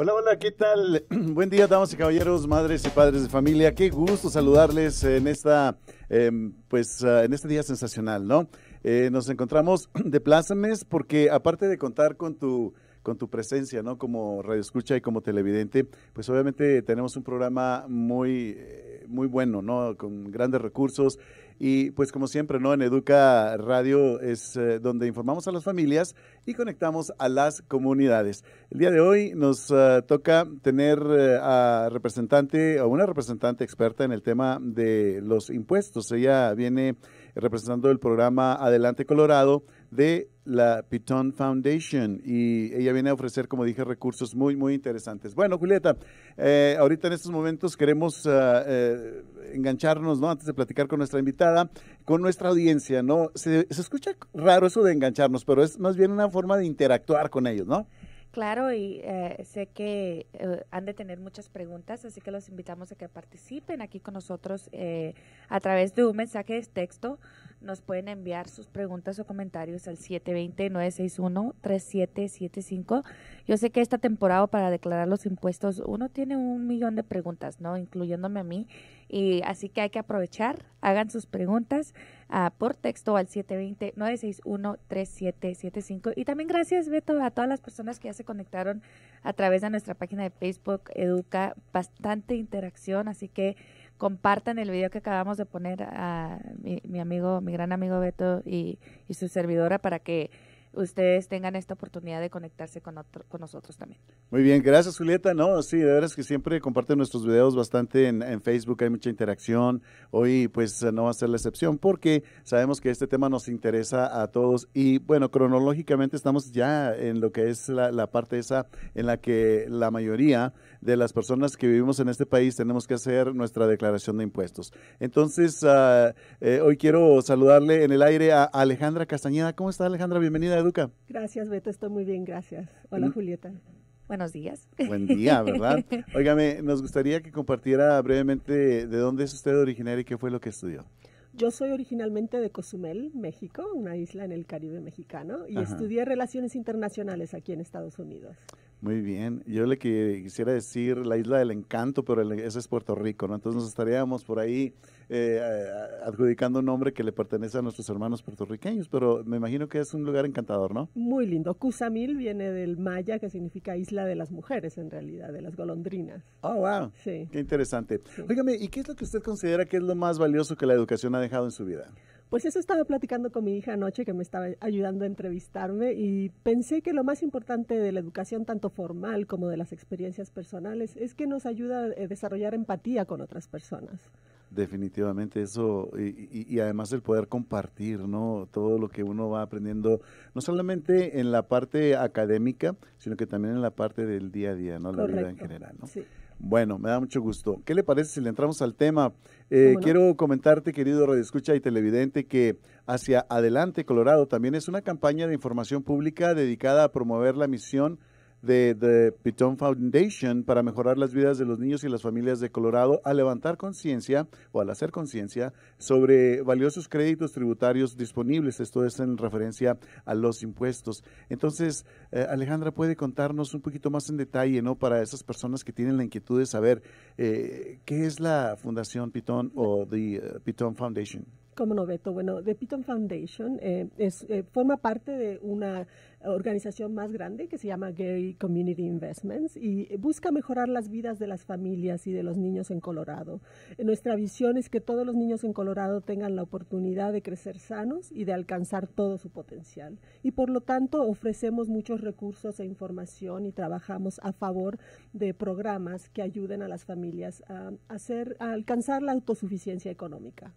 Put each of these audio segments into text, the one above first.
Hola, hola, ¿qué tal? Buen día, damas y caballeros, madres y padres de familia. Qué gusto saludarles en esta, em, pues, ah, en este día sensacional, ¿no? Eh, nos encontramos de plácemes porque aparte de contar con tu con tu presencia, ¿no? Como radioescucha y como televidente, pues obviamente tenemos un programa muy, eh, muy bueno, ¿no? Con grandes recursos y pues como siempre, ¿no? En Educa Radio es eh, donde informamos a las familias y conectamos a las comunidades. El día de hoy nos eh, toca tener eh, a representante o una representante experta en el tema de los impuestos. Ella viene representando el programa Adelante Colorado de la Piton Foundation y ella viene a ofrecer, como dije, recursos muy, muy interesantes. Bueno, Julieta, eh, ahorita en estos momentos queremos ah, eh, engancharnos, ¿no? Antes de platicar con nuestra invitada, con nuestra audiencia, ¿no? Se, escucha raro eso de engancharnos, pero es más bien una forma de interactuar con ellos, ¿no? Claro, y eh, sé que han de tener muchas preguntas, así que los invitamos a que participen aquí con nosotros a través de un mensaje de texto nos pueden enviar sus preguntas o comentarios al 720-961-3775. Yo sé que esta temporada para declarar los impuestos uno tiene un millón de preguntas, ¿no? Incluyéndome a mí. Y así que hay que aprovechar, hagan sus preguntas ah, por texto al 720-961-3775. Y también gracias, Beto, a todas las personas que ya se conectaron a través de nuestra página de Facebook, Educa, bastante interacción, así que compartan el video que acabamos de poner a mi, amigo, mi gran amigo Beto y su servidora para que ustedes tengan esta oportunidad de conectarse con, con nosotros también. Muy bien, gracias Julieta. No, sí, de verdad es que siempre comparten nuestros videos bastante en, Facebook, hay mucha interacción. Hoy pues no va a ser la excepción porque sabemos que este tema nos interesa a todos y bueno, cronológicamente estamos ya en lo que es la, parte esa en la que la mayoría de las personas que vivimos en este país tenemos que hacer nuestra declaración de impuestos. Entonces, ah, eh, hoy quiero saludarle en el aire a Alejandra Castañeda. ¿Cómo está Alejandra? Bienvenida. a Gracias, Beto, estoy muy bien, gracias. Hola, mm. Julieta. Buenos días. Buen día, ¿verdad? Óigame, nos gustaría que compartiera brevemente de dónde es usted originaria y qué fue lo que estudió. Yo soy originalmente de Cozumel, México, una isla en el Caribe mexicano, y estudié relaciones internacionales aquí en Estados Unidos. Muy bien. Yo le quisiera decir la isla del encanto, pero el, ese es Puerto Rico, ¿no? Entonces nos estaríamos por ahí eh, adjudicando un nombre que le pertenece a nuestros hermanos puertorriqueños, pero me imagino que es un lugar encantador, ¿no? Muy lindo. Cusamil viene del maya, que significa isla de las mujeres, en realidad, de las golondrinas. Oh, wow. Sí. Qué interesante. ¿y qué es lo que usted considera que es lo más valioso que la educación ha dejado en su vida? Pues eso estaba platicando con mi hija anoche que me estaba ayudando a entrevistarme y pensé que lo más importante de la educación, tanto formal como de las experiencias personales, es que nos ayuda a eh, desarrollar empatía con otras personas. Definitivamente eso, y, además el poder compartir, ¿no? Todo lo que uno va aprendiendo, no solamente en la parte académica, sino que también en la parte del día a día, ¿no? La vida en general, ¿no? Bueno, me da mucho gusto. ¿Qué le parece si le entramos al tema? Eh, quiero comentarte, querido radioescucha y televidente, que hacia adelante Colorado también es una campaña de información pública dedicada a promover la misión de The Piton Foundation para mejorar las vidas de los niños y las familias de Colorado a levantar conciencia o al hacer conciencia sobre valiosos créditos tributarios disponibles. Esto es en referencia a los impuestos. Entonces, eh, Alejandra, ¿puede contarnos un poquito más en detalle ¿no? para esas personas que tienen la inquietud de saber eh, qué es la Fundación Piton o The eh, Piton Foundation? Como no, Beto? Bueno, The Piton Foundation forma parte de una organización más grande que se llama Gary Community Investments y busca mejorar las vidas de las familias y de los niños en Colorado. Nuestra visión es que todos los niños en Colorado tengan la oportunidad de crecer sanos y de alcanzar todo su potencial. Y por lo tanto ofrecemos muchos recursos e información y trabajamos a favor de programas que ayuden a las familias a, hacer, a alcanzar la autosuficiencia económica.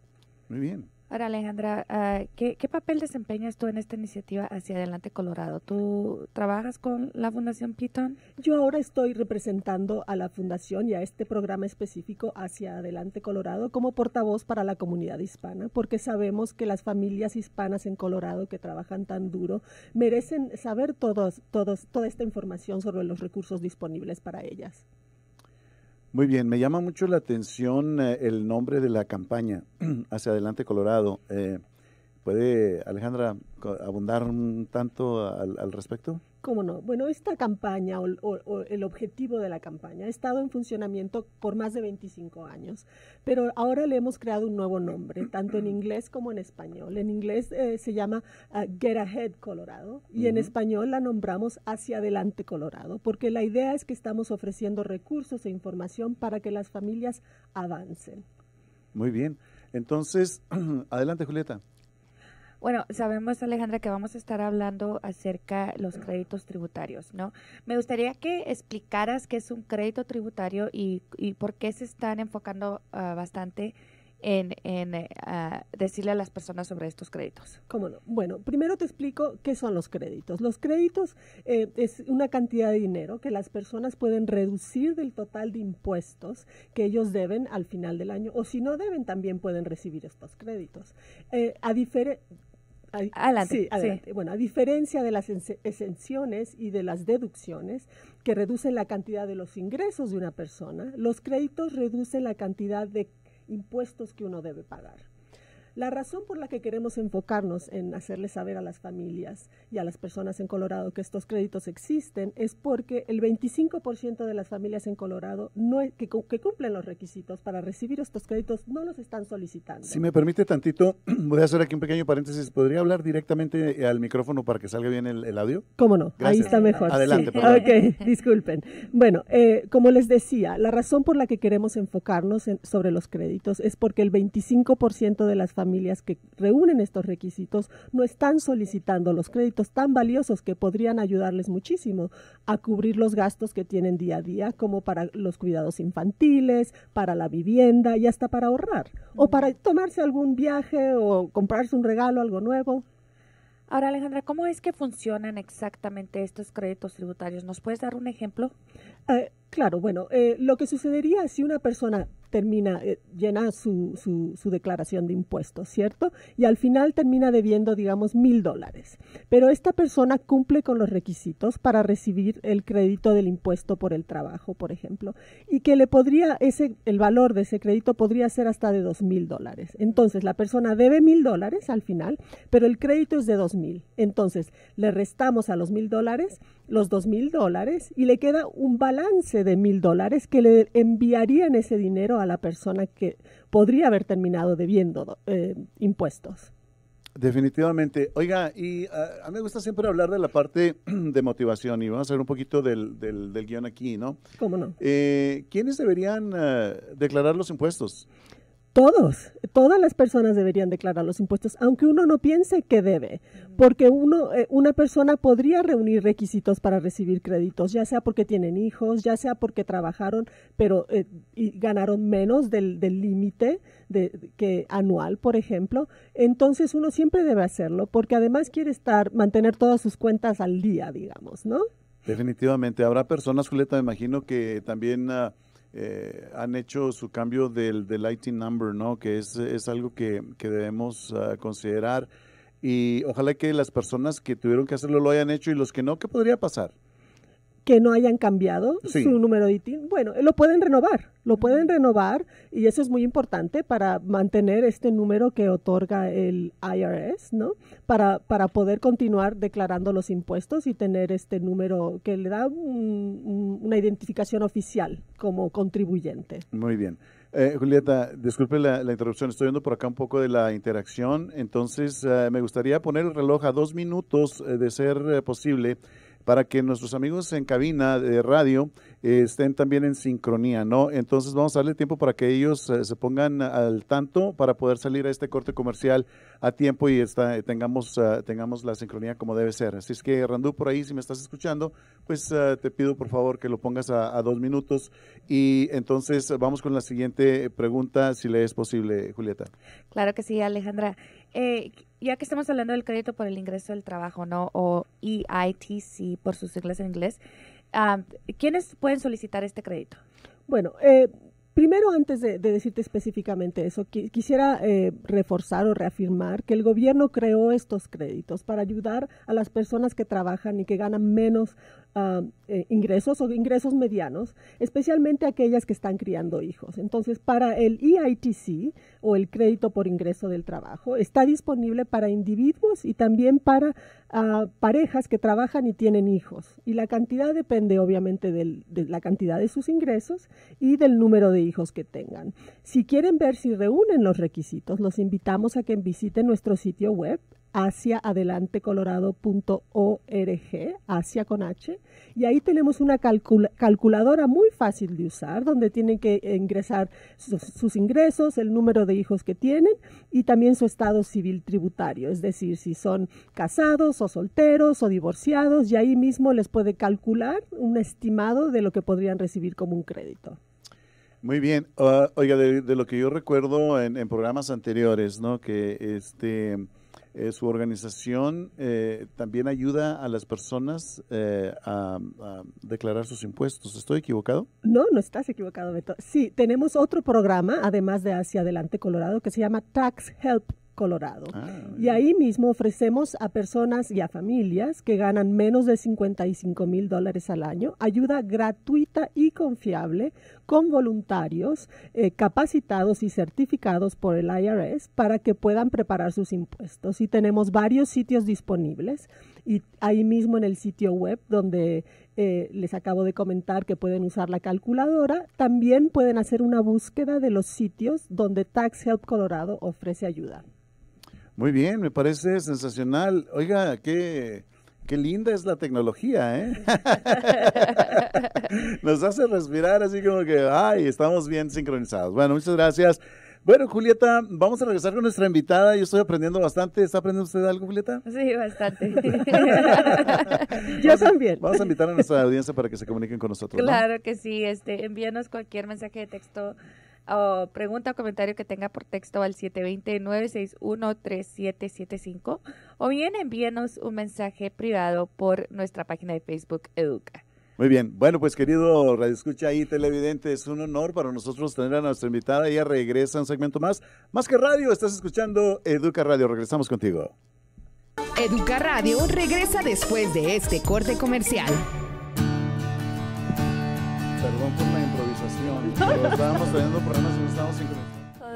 Muy bien. Ahora, Alejandra, ah, ¿qué, papel desempeñas tú en esta iniciativa Hacia Adelante Colorado? ¿Tú trabajas con la Fundación Piton? Yo ahora estoy representando a la Fundación y a este programa específico Hacia Adelante Colorado como portavoz para la comunidad hispana, porque sabemos que las familias hispanas en Colorado que trabajan tan duro merecen saber todos, toda esta información sobre los recursos disponibles para ellas. Muy bien, me llama mucho la atención eh, el nombre de la campaña, Hacia Adelante Colorado. Eh, ¿Puede Alejandra abundar un tanto al respecto? ¿Cómo no? Bueno, esta campaña o, el objetivo de la campaña ha estado en funcionamiento por más de 25 años, pero ahora le hemos creado un nuevo nombre, tanto en inglés como en español. En inglés eh, se llama ah, Get Ahead Colorado y en español la nombramos Hacia Adelante Colorado, porque la idea es que estamos ofreciendo recursos e información para que las familias avancen. Muy bien. Entonces, adelante Julieta. Bueno, sabemos Alejandra que vamos a estar hablando acerca de los créditos tributarios, ¿no? Me gustaría que explicaras qué es un crédito tributario y, por qué se están enfocando ah, bastante en, eh, ah, decirle a las personas sobre estos créditos? ¿Cómo no? Bueno, primero te explico qué son los créditos. Los créditos eh, es una cantidad de dinero que las personas pueden reducir del total de impuestos que ellos deben al final del año o si no deben también pueden recibir estos créditos. Eh, a diferencia a, Bueno, a diferencia de las exenciones y de las deducciones, que reducen la cantidad de los ingresos de una persona, los créditos reducen la cantidad de impuestos que uno debe pagar. La razón por la que queremos enfocarnos en hacerle saber a las familias y a las personas en Colorado que estos créditos existen es porque el 25% de las familias en Colorado que, cumplen los requisitos para recibir estos créditos no los están solicitando. Si me permite tantito, voy a hacer aquí un pequeño paréntesis. ¿Podría hablar directamente eh, al micrófono para que salga bien el, audio? ¿Cómo no? Ahí está mejor. Adelante, Ok, disculpen. Bueno, eh, como les decía, la razón por la que queremos enfocarnos sobre los créditos es porque el 25% de las familias familias que reúnen estos requisitos no están solicitando los créditos tan valiosos que podrían ayudarles muchísimo a cubrir los gastos que tienen día a día, como para los cuidados infantiles, para la vivienda y hasta para ahorrar, o para tomarse algún viaje o comprarse un regalo, algo nuevo. Ahora, Alejandra, ¿cómo es que funcionan exactamente estos créditos tributarios? ¿Nos puedes dar un ejemplo? Eh, Claro, bueno, eh, lo que sucedería si una persona termina, eh, llena su, declaración de impuestos, ¿cierto? Y al final termina debiendo, digamos, mil dólares. Pero esta persona cumple con los requisitos para recibir el crédito del impuesto por el trabajo, por ejemplo, y que le podría, ese, el valor de ese crédito podría ser hasta de dos mil dólares. Entonces, la persona debe mil dólares al final, pero el crédito es de dos mil. Entonces, le restamos a los mil dólares los dos mil dólares y le queda un balance de mil dólares que le enviarían ese dinero a la persona que podría haber terminado debiendo eh, impuestos. Definitivamente. Oiga, y ah, a, mí me gusta siempre hablar de la parte de motivación y vamos a hacer un poquito del, del, del guión aquí, ¿no? ¿Cómo no? Eh, ¿Quiénes deberían ah, declarar los impuestos? todos, todas las personas deberían declarar los impuestos, aunque uno no piense que debe, porque uno, eh, una persona podría reunir requisitos para recibir créditos, ya sea porque tienen hijos, ya sea porque trabajaron, pero eh, y ganaron menos del límite de, que anual, por ejemplo. Entonces uno siempre debe hacerlo, porque además quiere estar, mantener todas sus cuentas al día, digamos, ¿no? Definitivamente. Habrá personas, Julieta, me imagino que también... Ah, eh, han hecho su cambio del, del IT number, ¿no? Que es, es algo que, debemos ah, considerar. Y ojalá que las personas que tuvieron que hacerlo lo hayan hecho y los que no, ¿qué podría pasar? que no hayan cambiado su número de ITIN. Bueno, lo pueden renovar, lo pueden renovar y eso es muy importante para mantener este número que otorga el IRS, ¿no? Para, para poder continuar declarando los impuestos y tener este número que le da una identificación oficial como contribuyente. Muy bien. Eh, Julieta, disculpe la, interrupción, estoy viendo por acá un poco de la interacción, entonces eh, me gustaría poner el reloj a dos minutos eh, de ser posible para que nuestros amigos en cabina de radio eh, estén también en sincronía, ¿no? Entonces vamos a darle tiempo para que ellos eh, se pongan al tanto para poder salir a este corte comercial a tiempo y eh, tengamos, tengamos la sincronía como debe ser. Así es que, Randú, por ahí, si me estás escuchando, pues te pido por favor que lo pongas a, a dos minutos y entonces vamos con la siguiente pregunta, si le es posible, Julieta. Claro que sí, Alejandra. Eh, ya que estamos hablando del crédito por el ingreso del trabajo, ¿no? O EITC por sus siglas en inglés, ah, ¿quiénes pueden solicitar este crédito? Bueno, eh, Primero, antes de, decirte específicamente eso, quisiera eh, reforzar o reafirmar que el gobierno creó estos créditos para ayudar a las personas que trabajan y que ganan menos Ah, eh, ingresos o ingresos medianos, especialmente aquellas que están criando hijos. Entonces, para el EITC o el crédito por ingreso del trabajo, está disponible para individuos y también para ah, parejas que trabajan y tienen hijos. Y la cantidad depende obviamente de la cantidad de sus ingresos y del número de hijos que tengan. Si quieren ver si reúnen los requisitos, los invitamos a que visiten nuestro sitio web hacia haciaadelantecolorado.org, hacia con H, y ahí tenemos una calculadora muy fácil de usar, donde tienen que ingresar sus, ingresos, el número de hijos que tienen y también su estado civil tributario, es decir, si son casados o solteros o divorciados, y ahí mismo les puede calcular un estimado de lo que podrían recibir como un crédito. Muy bien, ah, oiga, de, lo que yo recuerdo en, en programas anteriores, ¿no? Que este eh, su organización eh, también ayuda a las personas eh, a, declarar sus impuestos. ¿Estoy equivocado? No, no estás equivocado, Beto. Sí, tenemos otro programa, además de Hacia Adelante Colorado, que se llama Tax Help Colorado. Ah. y ahí mismo ofrecemos a personas y a familias que ganan menos de 55 mil dólares al año ayuda gratuita y confiable con voluntarios eh, capacitados y certificados por el IRS para que puedan preparar sus impuestos. Y tenemos varios sitios disponibles y ahí mismo en el sitio web donde eh, les acabo de comentar que pueden usar la calculadora, también pueden hacer una búsqueda de los sitios donde Tax Help Colorado ofrece ayuda. Muy bien, me parece sensacional. Oiga, qué, qué linda es la tecnología, ¿eh? Nos hace respirar así como que, ay, estamos bien sincronizados. Bueno, muchas gracias. Bueno, Julieta, vamos a regresar con nuestra invitada. Yo estoy aprendiendo bastante. ¿Está aprendiendo usted algo, Julieta? Sí, bastante. Yo también. Vamos a invitar a nuestra audiencia para que se comuniquen con nosotros. Claro que sí. Este, envíanos cualquier mensaje de texto o pregunta o comentario que tenga por texto al 720-961-3775 o bien envíenos un mensaje privado por nuestra página de Facebook Educa. Muy bien, bueno pues querido Radio Escucha y Televidente, es un honor para nosotros tener a nuestra invitada, ella regresa un segmento más, más que radio, estás escuchando Educa Radio, regresamos contigo. Educa Radio regresa después de este corte comercial. Perdón So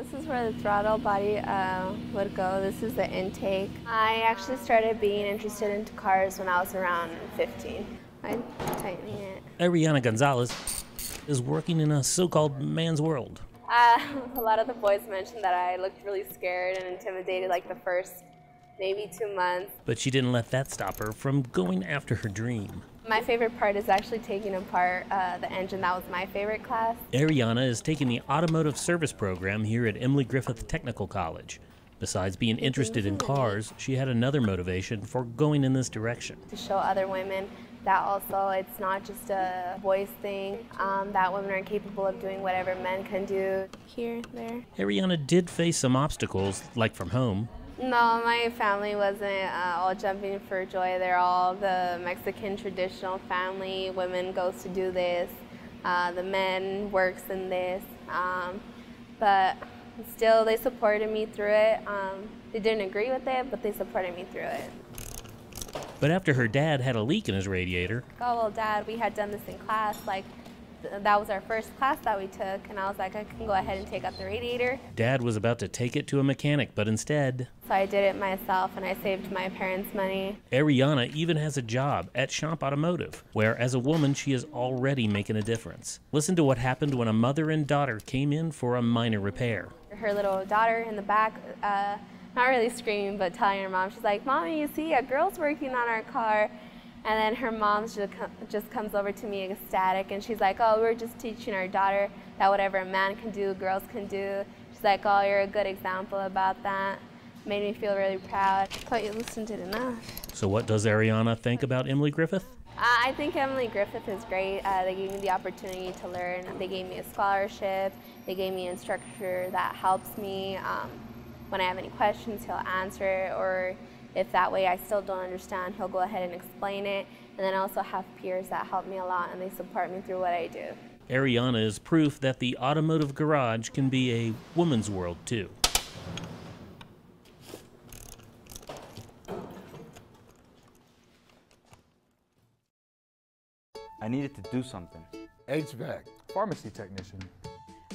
this is where the throttle body uh, would go. This is the intake. I actually started being interested in cars when I was around 15. i tightening it. Ariana Gonzalez is working in a so-called man's world. Uh, a lot of the boys mentioned that I looked really scared and intimidated like the first maybe two months. But she didn't let that stop her from going after her dream. My favorite part is actually taking apart uh, the engine. That was my favorite class. Ariana is taking the automotive service program here at Emily Griffith Technical College. Besides being interested in cars, she had another motivation for going in this direction. To show other women that also it's not just a boys thing, um, that women are capable of doing whatever men can do. Here, there. Ariana did face some obstacles, like from home, no, my family wasn't uh, all jumping for joy. They're all the Mexican traditional family. Women goes to do this. Uh, the men works in this. Um, but still, they supported me through it. Um, they didn't agree with it, but they supported me through it. But after her dad had a leak in his radiator. Oh, well, dad, we had done this in class. Like, that was our first class that we took, and I was like, I can go ahead and take out the radiator. Dad was about to take it to a mechanic, but instead. So I did it myself, and I saved my parents' money. Ariana even has a job at Shop Automotive, where as a woman, she is already making a difference. Listen to what happened when a mother and daughter came in for a minor repair. Her little daughter in the back. Uh, not really screaming, but telling her mom, she's like, Mommy, you see, a girl's working on our car. And then her mom just comes over to me ecstatic and she's like, oh, we're just teaching our daughter that whatever a man can do, girls can do. She's like, oh, you're a good example about that. Made me feel really proud. thought you listened to enough. So what does Ariana think about Emily Griffith? Uh, I think Emily Griffith is great. Uh, they gave me the opportunity to learn. They gave me a scholarship. They gave me an instructor that helps me. Um, when I have any questions, he'll answer or if that way I still don't understand, he'll go ahead and explain it. And then I also have peers that help me a lot and they support me through what I do. Ariana is proof that the automotive garage can be a woman's world too. I needed to do something. HVAC, pharmacy technician.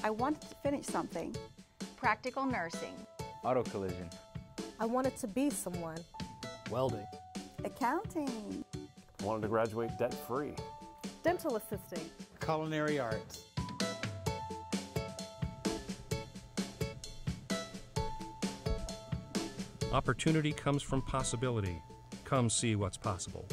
I wanted to finish something. Practical nursing. Auto collision. I wanted to be someone. Welding. Accounting. Wanted to graduate debt free. Dental assisting. Culinary arts. Opportunity comes from possibility. Come see what's possible.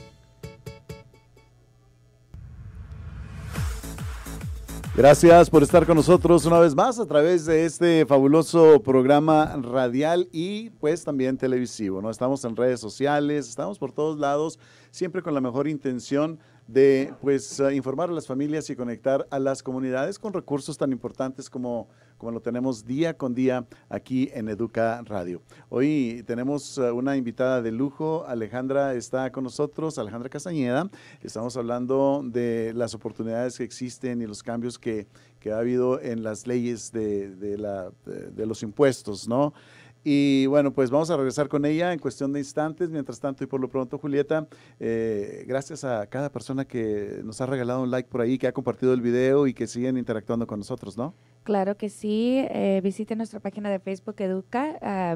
Gracias por estar con nosotros una vez más a través de este fabuloso programa radial y pues también televisivo. ¿no? Estamos en redes sociales, estamos por todos lados, siempre con la mejor intención de pues eh, informar a las familias y conectar a las comunidades con recursos tan importantes como como lo tenemos día con día aquí en Educa Radio. Hoy tenemos eh, una invitada de lujo, Alejandra está con nosotros, Alejandra Castañeda. Estamos hablando de las oportunidades que existen y los cambios que, que ha habido en las leyes de, de, la, los impuestos, ¿no? Y bueno, pues vamos a regresar con ella en cuestión de instantes. Mientras tanto, y por lo pronto, Julieta, eh, gracias a cada persona que nos ha regalado un like por ahí, que ha compartido el video y que siguen interactuando con nosotros, ¿no? Claro que sí. Eh, visite nuestra página de Facebook Educa. Ah,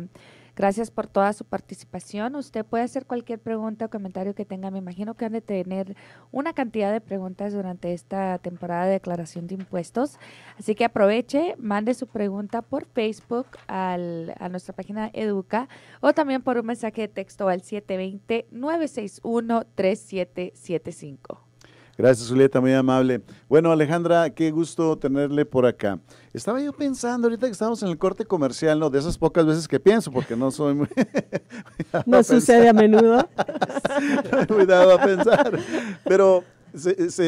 gracias por toda su participación. Usted puede hacer cualquier pregunta o comentario que tenga. Me imagino que han de tener una cantidad de preguntas durante esta temporada de declaración de impuestos. Así que aproveche, mande su pregunta por Facebook a nuestra página Educa o también por un mensaje de texto al 720-961-3775. Gracias, Julieta, muy amable. Bueno, Alejandra, qué gusto tenerle por acá. Estaba yo pensando ahorita que estamos en el corte comercial, ¿no? De esas pocas veces que pienso, porque no soy muy... no sucede a menudo. Cuidado a pensar. Pero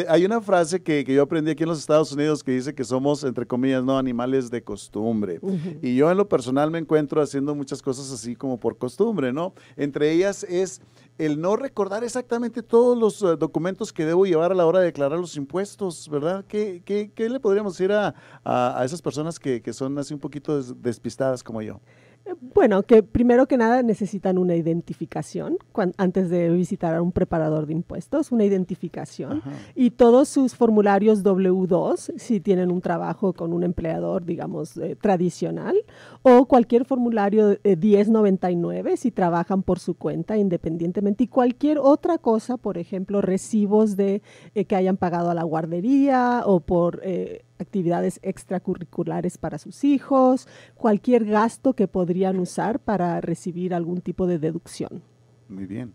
hay una frase que, que, yo aprendí aquí en los Estados Unidos que dice que somos, entre comillas, no animales de costumbre. Y yo en lo personal me encuentro haciendo muchas cosas así como por costumbre, ¿no? Entre ellas es el no recordar exactamente todos los eh, documentos que debo llevar a la hora de declarar los impuestos, ¿verdad? ¿Qué, qué, qué le podríamos decir a, esas personas que, son así un poquito despistadas como yo? Bueno, que primero que nada necesitan una identificación antes de visitar a un preparador de impuestos, una identificación. Y todos sus formularios W2, si tienen un trabajo con un empleador, digamos, eh, tradicional, o cualquier formulario 1099, eh, si trabajan por su cuenta independientemente, y cualquier otra cosa, por ejemplo, recibos de eh, que hayan pagado a la guardería o por actividades extracurriculares para sus hijos, cualquier gasto que podrían usar para recibir algún tipo de deducción. Muy bien.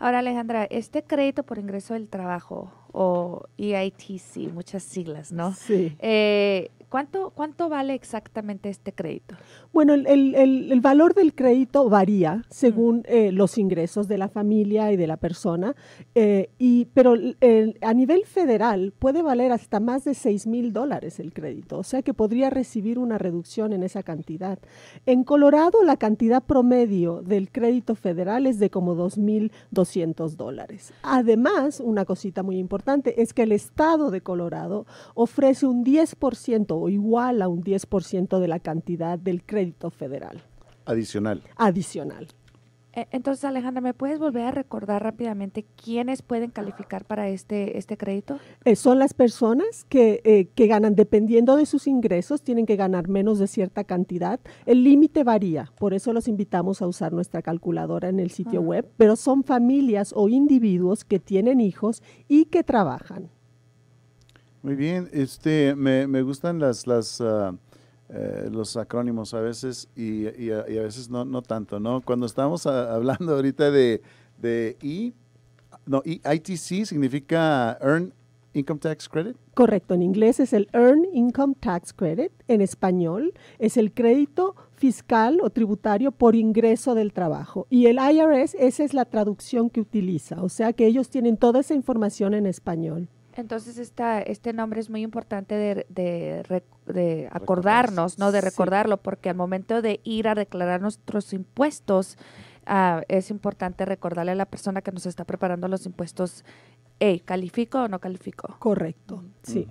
Ahora, Alejandra, este crédito por ingreso del trabajo o EITC, muchas siglas, ¿no? Sí. Eh, ¿Cuánto, vale exactamente este crédito? Bueno, el, valor del crédito varía según eh, los ingresos de la familia y de la persona, eh, y, pero a nivel federal puede valer hasta más de 6 mil dólares el crédito, o sea que podría recibir una reducción en esa cantidad. En Colorado la cantidad promedio del crédito federal es de como 2.200 dólares. Además, una cosita muy importante es que el estado de Colorado ofrece un 10% igual a un 10% de la cantidad del crédito federal. Adicional. Adicional. E, entonces, Alejandra, ¿me puedes volver a recordar rápidamente quiénes pueden calificar para este, este crédito? Eh, son las personas que, eh, que, ganan, dependiendo de sus ingresos, tienen que ganar menos de cierta cantidad. El límite varía, por eso los invitamos a usar nuestra calculadora en el sitio ah. web, pero son familias o individuos que tienen hijos y que trabajan. Muy bien, este, me, gustan las, las, ah, eh, los acrónimos a veces y, y, a, veces no, no, tanto, ¿no? Cuando estamos hablando ahorita de, de I, no, ITC significa Earn Income Tax Credit. Correcto, en inglés es el Earn Income Tax Credit, en español es el crédito fiscal o tributario por ingreso del trabajo. Y el IRS, esa es la traducción que utiliza, o sea que ellos tienen toda esa información en español. Entonces esta, este nombre es muy importante de, acordarnos, ¿no? De recordarlo, porque al momento de ir a declarar nuestros impuestos, ah, es importante recordarle a la persona que nos está preparando los impuestos, hey, ¿califico o no calificó? Correcto, sí.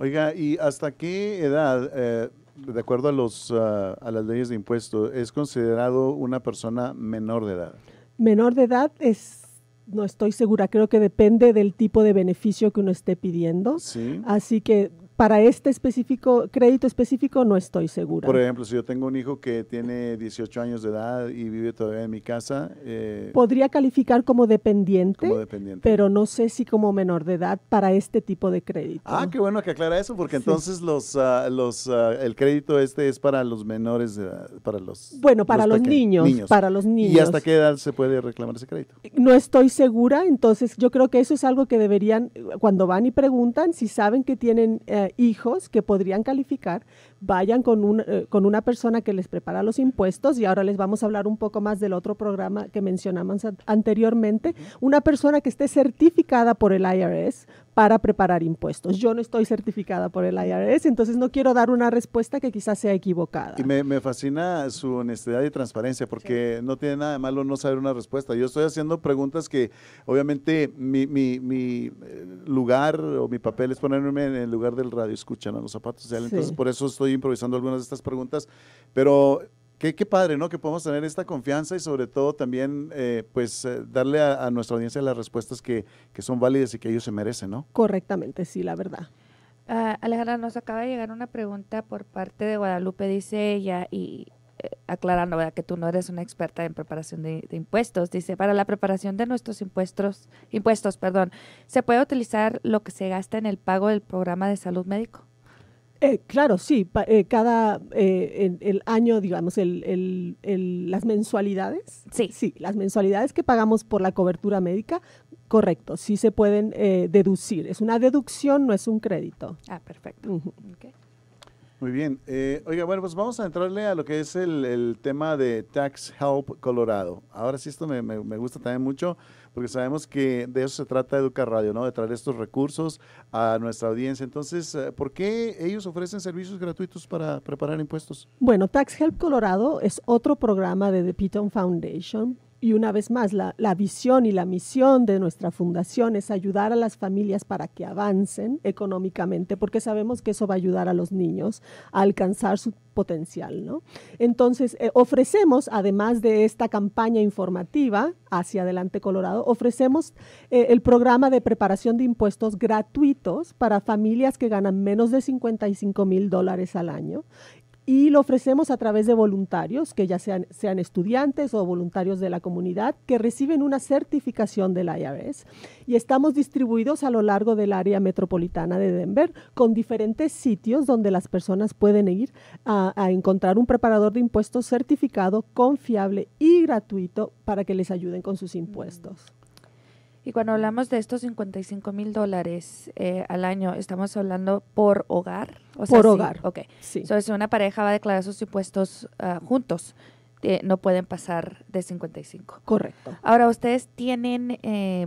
Oiga, ¿y hasta qué edad, eh, de acuerdo a, los, ah, a las leyes de impuestos, es considerado una persona menor de edad? Menor de edad es no estoy segura, creo que depende del tipo de beneficio que uno esté pidiendo. Así que para este específico crédito específico no estoy segura. Por ejemplo, si yo tengo un hijo que tiene 18 años de edad y vive todavía en mi casa, eh, podría calificar como dependiente, como dependiente, pero no sé si como menor de edad para este tipo de crédito. Ah, qué bueno que aclara eso, porque entonces los, ah, los ah, el crédito este es para los menores para los bueno para los, niños, para los niños. ¿Y hasta qué edad se puede reclamar ese crédito? Eh, no estoy segura, entonces yo creo que eso es algo que deberían eh, cuando van y preguntan si saben que tienen hijos que podrían calificar, vayan con, un, eh, con una persona que les prepara los impuestos y ahora les vamos a hablar un poco más del otro programa que mencionamos anteriormente, una persona que esté certificada por el IRS para preparar impuestos. Yo no estoy certificada por el IRS, entonces no quiero dar una respuesta que quizás sea equivocada. Y me, fascina su honestidad y transparencia, porque no tiene nada de malo no saber una respuesta. Yo estoy haciendo preguntas que obviamente mi, mi, mi eh, lugar o mi papel es ponerme en el lugar del radio, escuchan a los zapatos. Entonces por eso estoy improvisando algunas de estas preguntas, pero qué, padre, ¿no? Que podemos tener esta confianza y sobre todo también, eh, pues, eh, darle a, nuestra audiencia las respuestas que, son válidas y que ellos se merecen, ¿no? Correctamente, sí, la verdad. Ah, Alejandra, nos acaba de llegar una pregunta por parte de Guadalupe, dice ella, y eh, aclarando que tú no eres una experta en preparación de, de, impuestos, dice, para la preparación de nuestros impuestos, impuestos, perdón, ¿se puede utilizar lo que se gasta en el pago del programa de salud médico? Eh, claro, sí. Eh, cada eh, el, año, digamos, el, el, las mensualidades. Sí. Sí, las mensualidades que pagamos por la cobertura médica, correcto, sí se pueden deducir. Es una deducción, no es un crédito. Ah, perfecto. Muy bien. oiga, bueno, pues vamos a entrarle a lo que es el, tema de Tax Help Colorado. Ahora sí, esto me, me gusta también mucho porque sabemos que de eso se trata Educar Radio, ¿no? De traer estos recursos a nuestra audiencia. Entonces, eh, ¿por qué ellos ofrecen servicios gratuitos para preparar impuestos? Bueno, Tax Help Colorado es otro programa de The Piton Foundation y una vez más, la, visión y la misión de nuestra fundación es ayudar a las familias para que avancen económicamente, porque sabemos que eso va a ayudar a los niños a alcanzar su potencial. ¿no? Entonces, eh, ofrecemos, además de esta campaña informativa hacia Adelante Colorado, ofrecemos eh, el programa de preparación de impuestos gratuitos para familias que ganan menos de 55 mil dólares al año y lo ofrecemos a través de voluntarios, que ya sean, estudiantes o voluntarios de la comunidad, que reciben una certificación del IRS. Y estamos distribuidos a lo largo del área metropolitana de Denver, con diferentes sitios donde las personas pueden ir a encontrar un preparador de impuestos certificado, confiable y gratuito para que les ayuden con sus impuestos. Y cuando hablamos de estos 55 mil dólares eh, al año, estamos hablando por hogar. por hogar. ok. Sí. si una pareja va a declarar sus impuestos ah, juntos, eh, no pueden pasar de 55. Correcto. Ahora, ustedes tienen eh,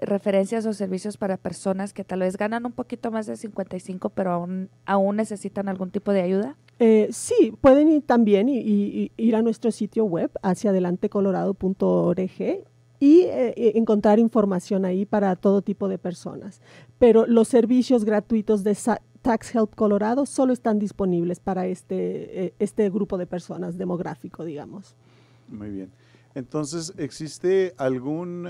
referencias o servicios para personas que tal vez ganan un poquito más de 55, pero aún, aún necesitan algún tipo de ayuda? Eh, sí, pueden ir también y, y ir a nuestro sitio web, hacia adelantecolorado.org, y eh, e, encontrar información ahí para todo tipo de personas. Pero los servicios gratuitos de Tax Help Colorado solo están disponibles para este, eh, este grupo de personas demográfico, digamos. Muy bien. Entonces, ¿existe algún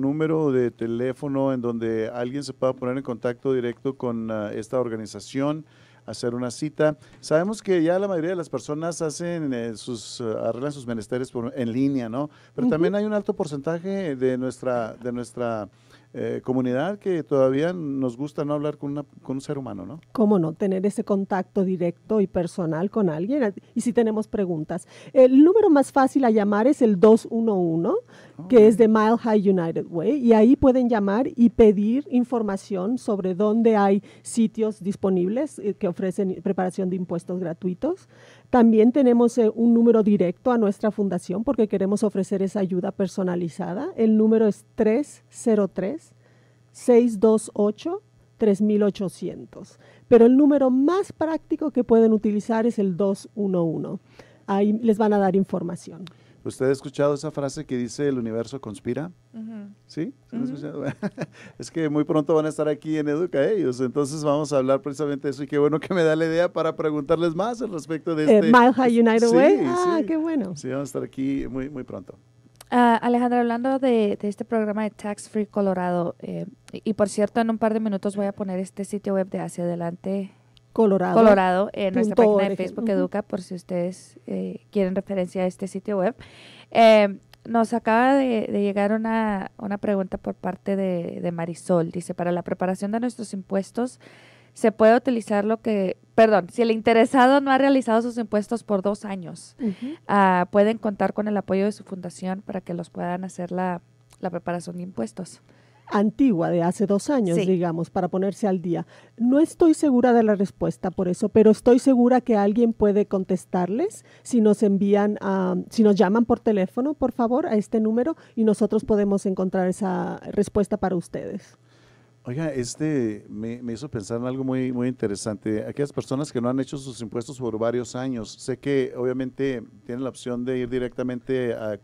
número de teléfono en donde alguien se pueda poner en contacto directo con ah, esta organización? hacer una cita. Sabemos que ya la mayoría de las personas hacen eh, sus eh, arreglan sus menesteres por, en línea, ¿no? Pero también hay un alto porcentaje de nuestra de nuestra eh, comunidad que todavía nos gusta no hablar con, con un ser humano, ¿no? ¿Cómo no? Tener ese contacto directo y personal con alguien. Y si tenemos preguntas. El número más fácil a llamar es el 211, que es de Mile High United Way. Y ahí pueden llamar y pedir información sobre dónde hay sitios disponibles eh, que ofrecen preparación de impuestos gratuitos. También tenemos eh, un número directo a nuestra fundación porque queremos ofrecer esa ayuda personalizada. El número es 303-628-3800. Pero el número más práctico que pueden utilizar es el 211. Ahí les van a dar información. ¿Usted ha escuchado esa frase que dice el universo conspira? ¿Sí? es que muy pronto van a estar aquí en Educa ellos, entonces vamos a hablar precisamente de eso y qué bueno que me da la idea para preguntarles más al respecto de eh, este. Mile High United Way. Ah, qué bueno. Sí, vamos a estar aquí muy, muy pronto. Ah, Alejandra, hablando de, este programa de Tax Free Colorado, eh, y, y por cierto, en un par de minutos voy a poner este sitio web de hacia adelante Colorado. Colorado, en nuestra página de Facebook Educa, por si ustedes eh, quieren referencia a este sitio web. Eh, nos acaba de, llegar una, una, pregunta por parte de, Marisol. Dice, para la preparación de nuestros impuestos, se puede utilizar lo que, perdón, si el interesado no ha realizado sus impuestos por dos años, ah, pueden contar con el apoyo de su fundación para que los puedan hacer la, la preparación de impuestos antigua, de hace dos años, digamos, para ponerse al día. No estoy segura de la respuesta por eso, pero estoy segura que alguien puede contestarles si nos envían, ah, si nos llaman por teléfono, por favor, a este número y nosotros podemos encontrar esa respuesta para ustedes. Oiga, este me, hizo pensar en algo muy, muy interesante. Aquellas personas que no han hecho sus impuestos por varios años, sé que obviamente tienen la opción de ir directamente a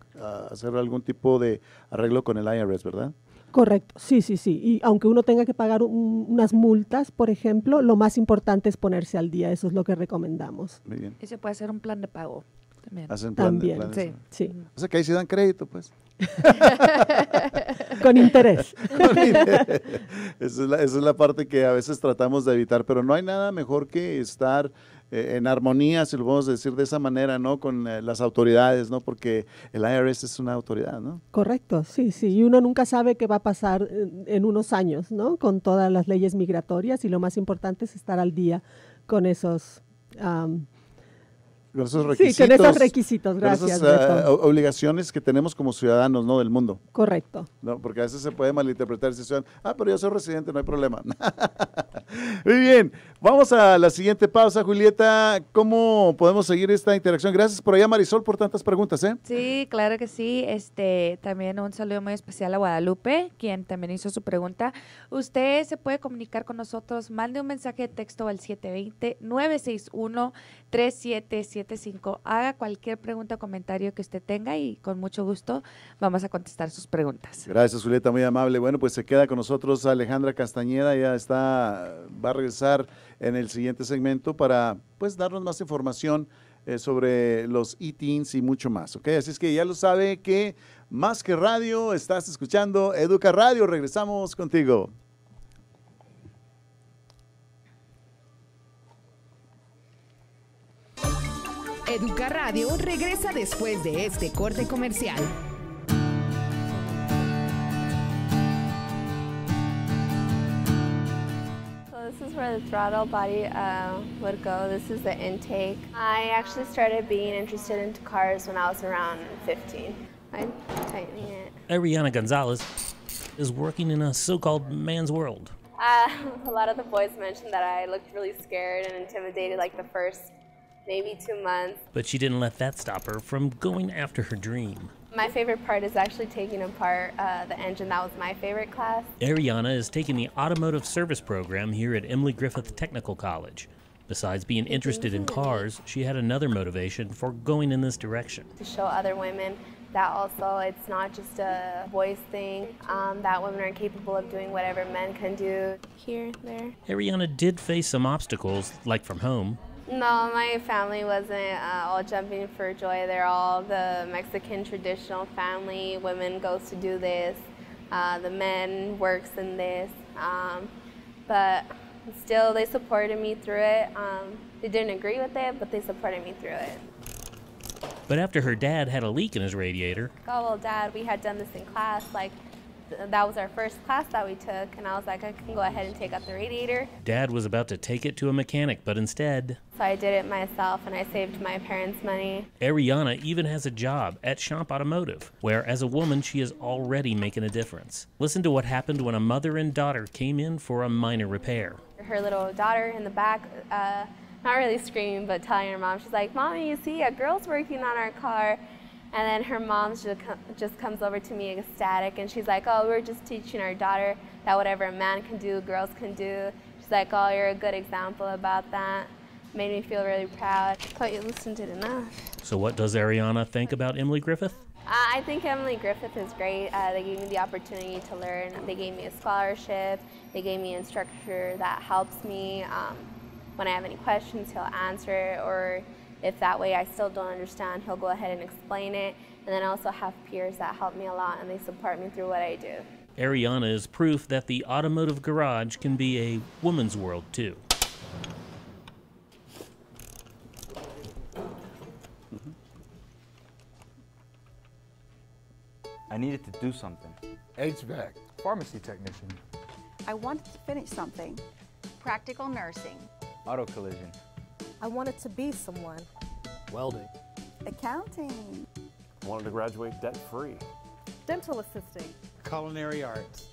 hacer algún tipo de arreglo con el IRS, ¿verdad? Correcto, sí, sí, sí. Y aunque uno tenga que pagar unas multas, por ejemplo, lo más importante es ponerse al día, eso es lo que recomendamos. Muy bien. Y se puede hacer un plan de pago también. Hacen plan sí. O sea que ahí sí dan crédito, pues. Con interés. Con interés. es la, esa es la parte que a veces tratamos de evitar, pero no hay nada mejor que estar eh, en armonía, si lo podemos decir de esa manera, ¿no? Con eh, las autoridades, ¿no? Porque el IRS es una autoridad, ¿no? Correcto, sí, sí. Y uno nunca sabe qué va a pasar en, unos años, ¿no? Con todas las leyes migratorias y lo más importante es estar al día con esos con esos requisitos. Sí, con esos requisitos, gracias. esas eh, obligaciones que tenemos como ciudadanos, ¿no? Del mundo. Correcto. No, porque a veces se puede malinterpretar si ciudadano, ah, pero yo soy residente, no hay problema. Muy bien, vamos a la siguiente pausa, Julieta. ¿Cómo podemos seguir esta interacción? Gracias por allá, Marisol, por tantas preguntas, ¿eh? Sí, claro que sí. Este, también un saludo muy especial a Guadalupe, quien también hizo su pregunta. Usted se puede comunicar con nosotros, mande un mensaje de texto al 720 961 3775. Haga cualquier pregunta o comentario que usted tenga y con mucho gusto vamos a contestar sus preguntas. Gracias, Julieta, muy amable. Bueno, pues se queda con nosotros Alejandra Castañeda, ya está, va a regresar en el siguiente segmento para pues darnos más información eh, sobre los e y mucho más, ¿ok? Así es que ya lo sabe que más que radio, estás escuchando Educa Radio, regresamos contigo. Educa Radio regresa después de este corte comercial. This is where the throttle body uh, would go. This is the intake. I actually started being interested in cars when I was around 15. I'm tightening it. Ariana Gonzalez is working in a so-called man's world. Uh, a lot of the boys mentioned that I looked really scared and intimidated like the first maybe two months. But she didn't let that stop her from going after her dream. My favorite part is actually taking apart uh, the engine. That was my favorite class. Ariana is taking the automotive service program here at Emily Griffith Technical College. Besides being interested in cars, she had another motivation for going in this direction. To show other women that also it's not just a boys thing, um, that women are capable of doing whatever men can do. Here, there. Ariana did face some obstacles, like from home, no, my family wasn't uh, all jumping for joy. They're all the Mexican traditional family. Women goes to do this. Uh, the men works in this. Um, but still, they supported me through it. Um, they didn't agree with it, but they supported me through it. But after her dad had a leak in his radiator. Oh, well, dad, we had done this in class. Like, that was our first class that we took, and I was like, I can go ahead and take out the radiator. Dad was about to take it to a mechanic, but instead. So I did it myself, and I saved my parents' money. Ariana even has a job at Shop Automotive, where as a woman, she is already making a difference. Listen to what happened when a mother and daughter came in for a minor repair. Her little daughter in the back. Uh, not really screaming, but telling her mom, she's like, Mommy, you see, a girl's working on our car. And then her mom just comes over to me ecstatic and she's like, oh, we're just teaching our daughter that whatever a man can do, girls can do. She's like, oh, you're a good example about that. Made me feel really proud. Thought you listened to enough. So what does Ariana think about Emily Griffith? Uh, I think Emily Griffith is great. Uh, they gave me the opportunity to learn. They gave me a scholarship. They gave me an instructor that helps me. Um, when I have any questions, he'll answer or if that way I still don't understand, he'll go ahead and explain it. And then I also have peers that help me a lot and they support me through what I do. Ariana is proof that the automotive garage can be a woman's world too. I needed to do something. HVAC, pharmacy technician. I wanted to finish something. Practical nursing. Auto collision. I wanted to be someone. Welding. Accounting. I wanted to graduate debt free. Dental assisting. Culinary arts.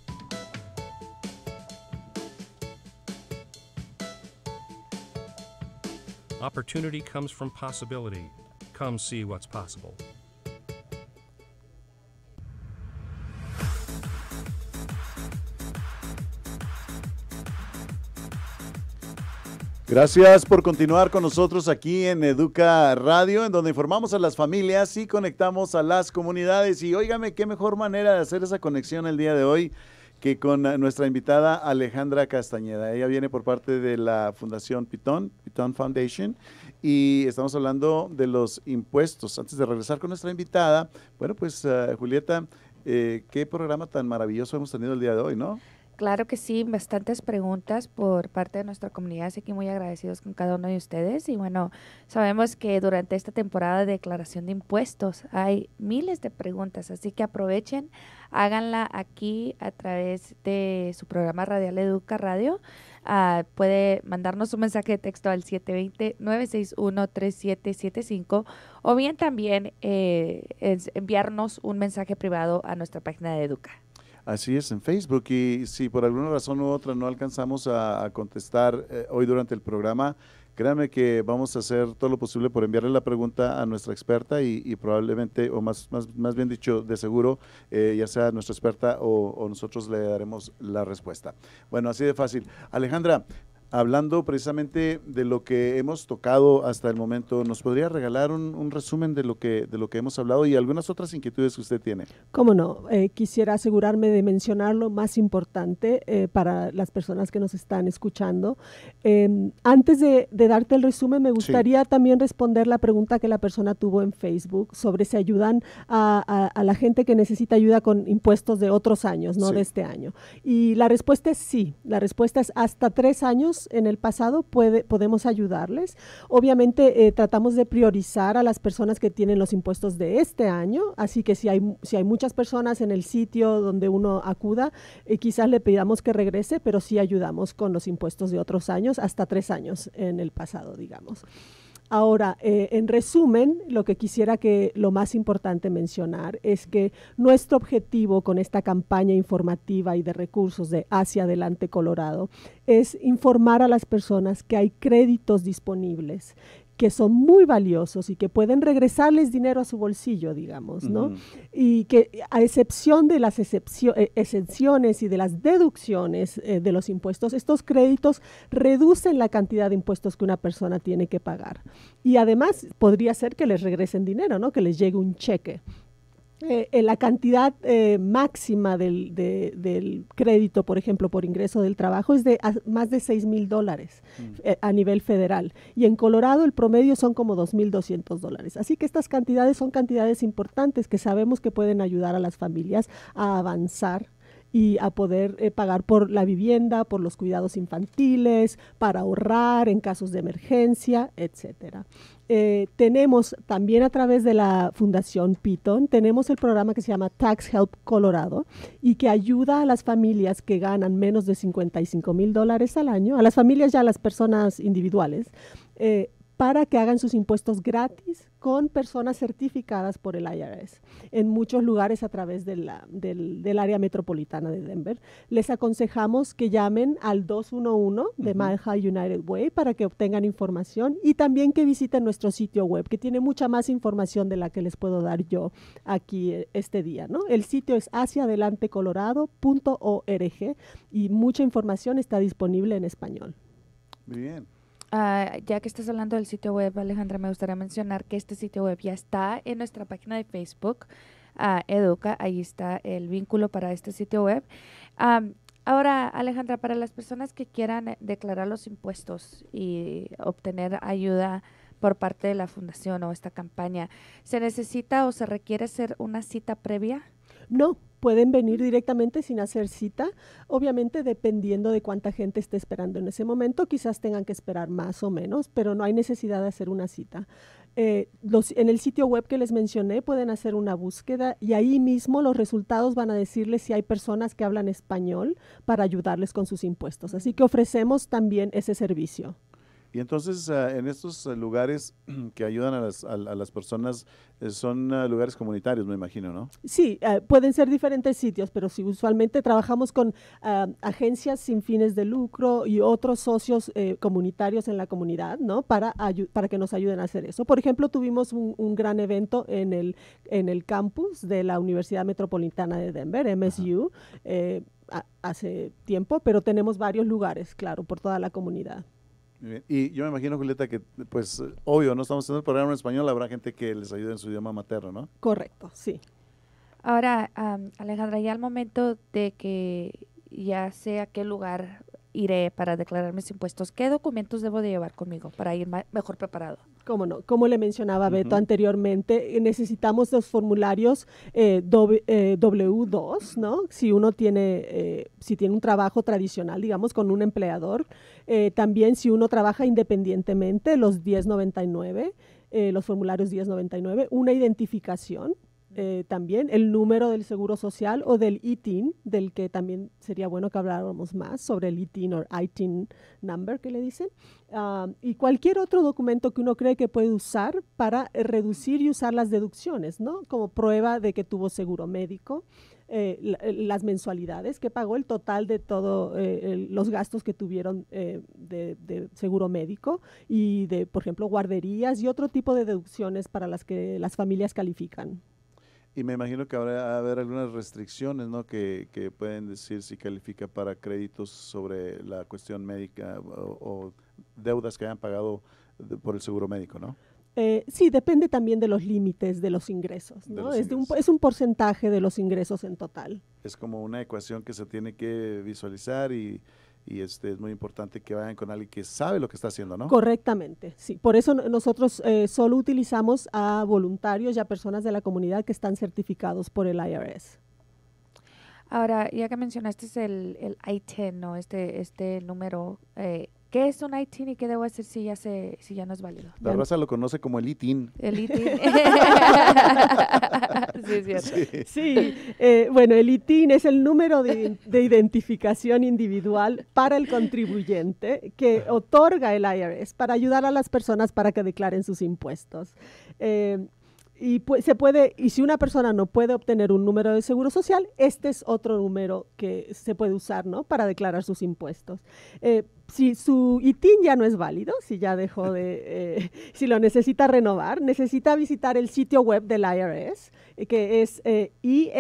Opportunity comes from possibility. Come see what's possible. Gracias por continuar con nosotros aquí en Educa Radio, en donde informamos a las familias y conectamos a las comunidades. Y óigame, qué mejor manera de hacer esa conexión el día de hoy que con nuestra invitada Alejandra Castañeda. Ella viene por parte de la Fundación Pitón, Pitón Foundation, y estamos hablando de los impuestos. Antes de regresar con nuestra invitada, bueno, pues eh, Julieta, eh, qué programa tan maravilloso hemos tenido el día de hoy, ¿no? Claro que sí, bastantes preguntas por parte de nuestra comunidad, así que muy agradecidos con cada uno de ustedes. Y bueno, sabemos que durante esta temporada de declaración de impuestos hay miles de preguntas, así que aprovechen, háganla aquí a través de su programa radial Educa Radio. Ah, puede mandarnos un mensaje de texto al 720-961-3775 o bien también eh, enviarnos un mensaje privado a nuestra página de Educa. Así es, en Facebook. Y si por alguna razón u otra no alcanzamos a, contestar eh, hoy durante el programa, créanme que vamos a hacer todo lo posible por enviarle la pregunta a nuestra experta y, probablemente, o más, más, bien dicho, de seguro, eh, ya sea nuestra experta o, o, nosotros le daremos la respuesta. Bueno, así de fácil. Alejandra, hablando precisamente de lo que hemos tocado hasta el momento, ¿nos podría regalar un, resumen de lo, que, de lo que hemos hablado y algunas otras inquietudes que usted tiene? Cómo no, eh, quisiera asegurarme de mencionar lo más importante eh, para las personas que nos están escuchando. Em, antes de, darte el resumen, me gustaría también responder la pregunta que la persona tuvo en Facebook sobre si ayudan a, la gente que necesita ayuda con impuestos de otros años, no de este año. Y la respuesta es sí, la respuesta es hasta tres años en el pasado puede, podemos ayudarles. Obviamente eh, tratamos de priorizar a las personas que tienen los impuestos de este año, así que si hay, si hay muchas personas en el sitio donde uno acuda, y eh, quizás le pidamos que regrese, pero sí ayudamos con los impuestos de otros años, hasta tres años en el pasado, digamos. Ahora, eh, en resumen, lo que quisiera que lo más importante mencionar es que nuestro objetivo con esta campaña informativa y de recursos de Hacia Adelante Colorado es informar a las personas que hay créditos disponibles, que son muy valiosos y que pueden regresarles dinero a su bolsillo, digamos, ¿no? Y que a excepción de las excepciones eh, exenciones y de las deducciones eh, de los impuestos, estos créditos reducen la cantidad de impuestos que una persona tiene que pagar. Y además podría ser que les regresen dinero, ¿no? Que les llegue un cheque eh, eh, la cantidad eh, máxima del, crédito, por ejemplo, por ingreso del trabajo es de más de 6 mil dólares mm. a nivel federal. Y en Colorado el promedio son como 2.200 dólares. Así que estas cantidades son cantidades importantes que sabemos que pueden ayudar a las familias a avanzar y a poder pagar por la vivienda, por los cuidados infantiles, para ahorrar en casos de emergencia, etcétera. Eh, tenemos también a través de la Fundación Piton, tenemos el programa que se llama Tax Help Colorado y que ayuda a las familias que ganan menos de 55 mil dólares al año, a las familias ya a las personas individuales, eh, para que hagan sus impuestos gratis con personas certificadas por el IRS en muchos lugares a través del, área metropolitana de Denver. Les aconsejamos que llamen al 211 de uh United Way para que obtengan información y también que visiten nuestro sitio web que tiene mucha más información de la que les puedo dar yo aquí eh, este día. ¿no? El sitio es hacia haciaadelantecolorado.org y mucha información está disponible en español. Muy bien. Ah, ya que estás hablando del sitio web, Alejandra, me gustaría mencionar que este sitio web ya está en nuestra página de Facebook, ah, Educa, ahí está el vínculo para este sitio web. ahora, Alejandra, para las personas que quieran eh, declarar los impuestos y obtener ayuda por parte de la fundación o esta campaña, ¿se necesita o se requiere hacer una cita previa? No, pueden venir directamente sin hacer cita, obviamente dependiendo de cuánta gente esté esperando en ese momento, quizás tengan que esperar más o menos, pero no hay necesidad de hacer una cita. Eh, en el sitio web que les mencioné pueden hacer una búsqueda y ahí mismo los resultados van a decirles si hay personas que hablan español para ayudarles con sus impuestos. Así que ofrecemos también ese servicio. Y entonces ah, en estos eh, lugares que ayudan a las, personas eh, son ah, lugares comunitarios, me imagino, ¿no? Sí, ah, pueden ser diferentes sitios, pero si usualmente trabajamos con agencias sin fines de lucro y otros socios eh, comunitarios en la comunidad, ¿no? Para, para que nos ayuden a hacer eso. Por ejemplo, tuvimos un, gran evento en el, campus de la Universidad Metropolitana de Denver, MSU, hace tiempo, pero tenemos varios lugares, claro, por toda la comunidad. Y yo me imagino, Julieta, que pues obvio, no estamos haciendo el programa en español, habrá gente que les ayude en su idioma materno, ¿no? Correcto, sí. Ahora, Alejandra, ya al momento de que ya sé a qué lugar iré para declarar mis impuestos, ¿qué documentos debo de llevar conmigo para ir mejor preparado? Cómo no, como le mencionaba Beto anteriormente, eh, necesitamos los formularios eh, eh, W2, ¿no? Si uno tiene, si tiene un trabajo tradicional, digamos, con un empleador, también si uno trabaja independientemente, los 1099, los formularios 1099, una identificación eh, también el número del seguro social o del ITIN, del que también sería bueno que habláramos más sobre el ITIN o ITIN number que le dicen, y cualquier otro documento que uno cree que puede usar para eh, reducir y usar las deducciones, ¿no? Como prueba de que tuvo seguro médico. Eh, las mensualidades que pagó, el total de todos los gastos que tuvieron de, seguro médico y de, por ejemplo, guarderías y otro tipo de deducciones para las que las familias califican. Y me imagino que habrá haber algunas restricciones, ¿no? Que, pueden decir si califica para créditos sobre la cuestión médica o, deudas que hayan pagado por el seguro médico, ¿no? Eh, sí, depende también de los límites de los ingresos, ¿no? es, un, porcentaje de los ingresos en total. Es como una ecuación que se tiene que visualizar y, y este es muy importante que vayan con alguien que sabe lo que está haciendo, ¿no? Correctamente, sí. Por eso nosotros eh, solo utilizamos a voluntarios y a personas de la comunidad que están certificados por el IRS. Ahora, ya que mencionaste el, el 10 ¿no? Este, este número, eh, ¿Qué es un ITIN y qué debo hacer si ya, se, si ya no es válido? La raza lo conoce como el ITIN. El ITIN. sí, es cierto. Sí, eh, bueno, el ITIN es el número de, identificación individual para el contribuyente que otorga el IRS para ayudar a las personas para que declaren sus impuestos. Eh, y se puede, y si una persona no puede obtener un número de seguro social, este es otro número que se puede usar, ¿no? Para declarar sus impuestos. Eh, si su ITIN ya no es válido, si ya dejó de, eh, si lo necesita renovar, necesita visitar el sitio web del IRS, eh, que es irs.gov,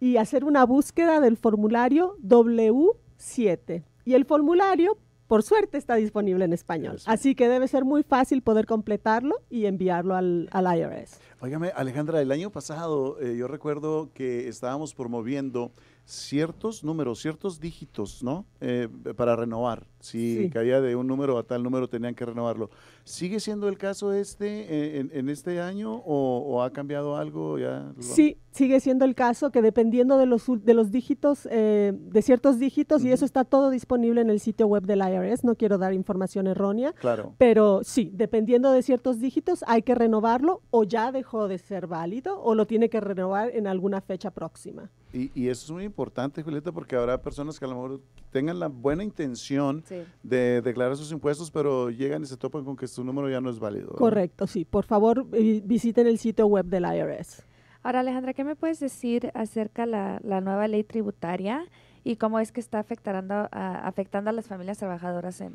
y hacer una búsqueda del formulario W7. Y el formulario por suerte está disponible en español. Así que debe ser muy fácil poder completarlo y enviarlo al, IRS. Óigame, Alejandra, el año pasado eh, yo recuerdo que estábamos promoviendo ciertos números, ciertos dígitos, ¿no? Eh, para renovar. Si sí. caía de un número a tal número, tenían que renovarlo. ¿Sigue siendo el caso este eh, en, este año o, ha cambiado algo? Ya sí, sigue siendo el caso que dependiendo de los, de los dígitos, eh, de ciertos dígitos, y eso está todo disponible en el sitio web del IRS, no quiero dar información errónea, claro. pero sí, dependiendo de ciertos dígitos hay que renovarlo o ya dejó de ser válido o lo tiene que renovar en alguna fecha próxima. Y, y eso es muy importante, Julieta, porque habrá personas que a lo mejor tengan la buena intención de declarar sus impuestos, pero llegan y se topan con que su número ya no es válido. Correcto, sí. Por favor, eh, visiten el sitio web del IRS. Ahora, Alejandra, ¿qué me puedes decir acerca de la, nueva ley tributaria y cómo es que está afectando a, afectando a las familias trabajadoras en,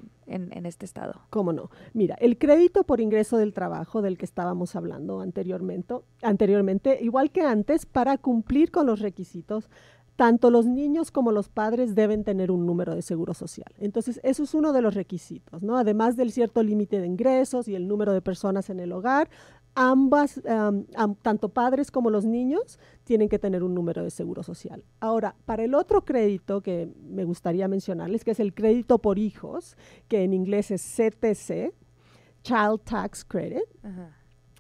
este estado? Cómo no. Mira, el crédito por ingreso del trabajo del que estábamos hablando anteriormente, anteriormente igual que antes, para cumplir con los requisitos tanto los niños como los padres deben tener un número de seguro social. Entonces, eso es uno de los requisitos, ¿no? Además del cierto límite de ingresos y el número de personas en el hogar, ambas, tanto padres como los niños, tienen que tener un número de seguro social. Ahora, para el otro crédito que me gustaría mencionarles, que es el crédito por hijos, que en inglés es CTC, Child Tax Credit,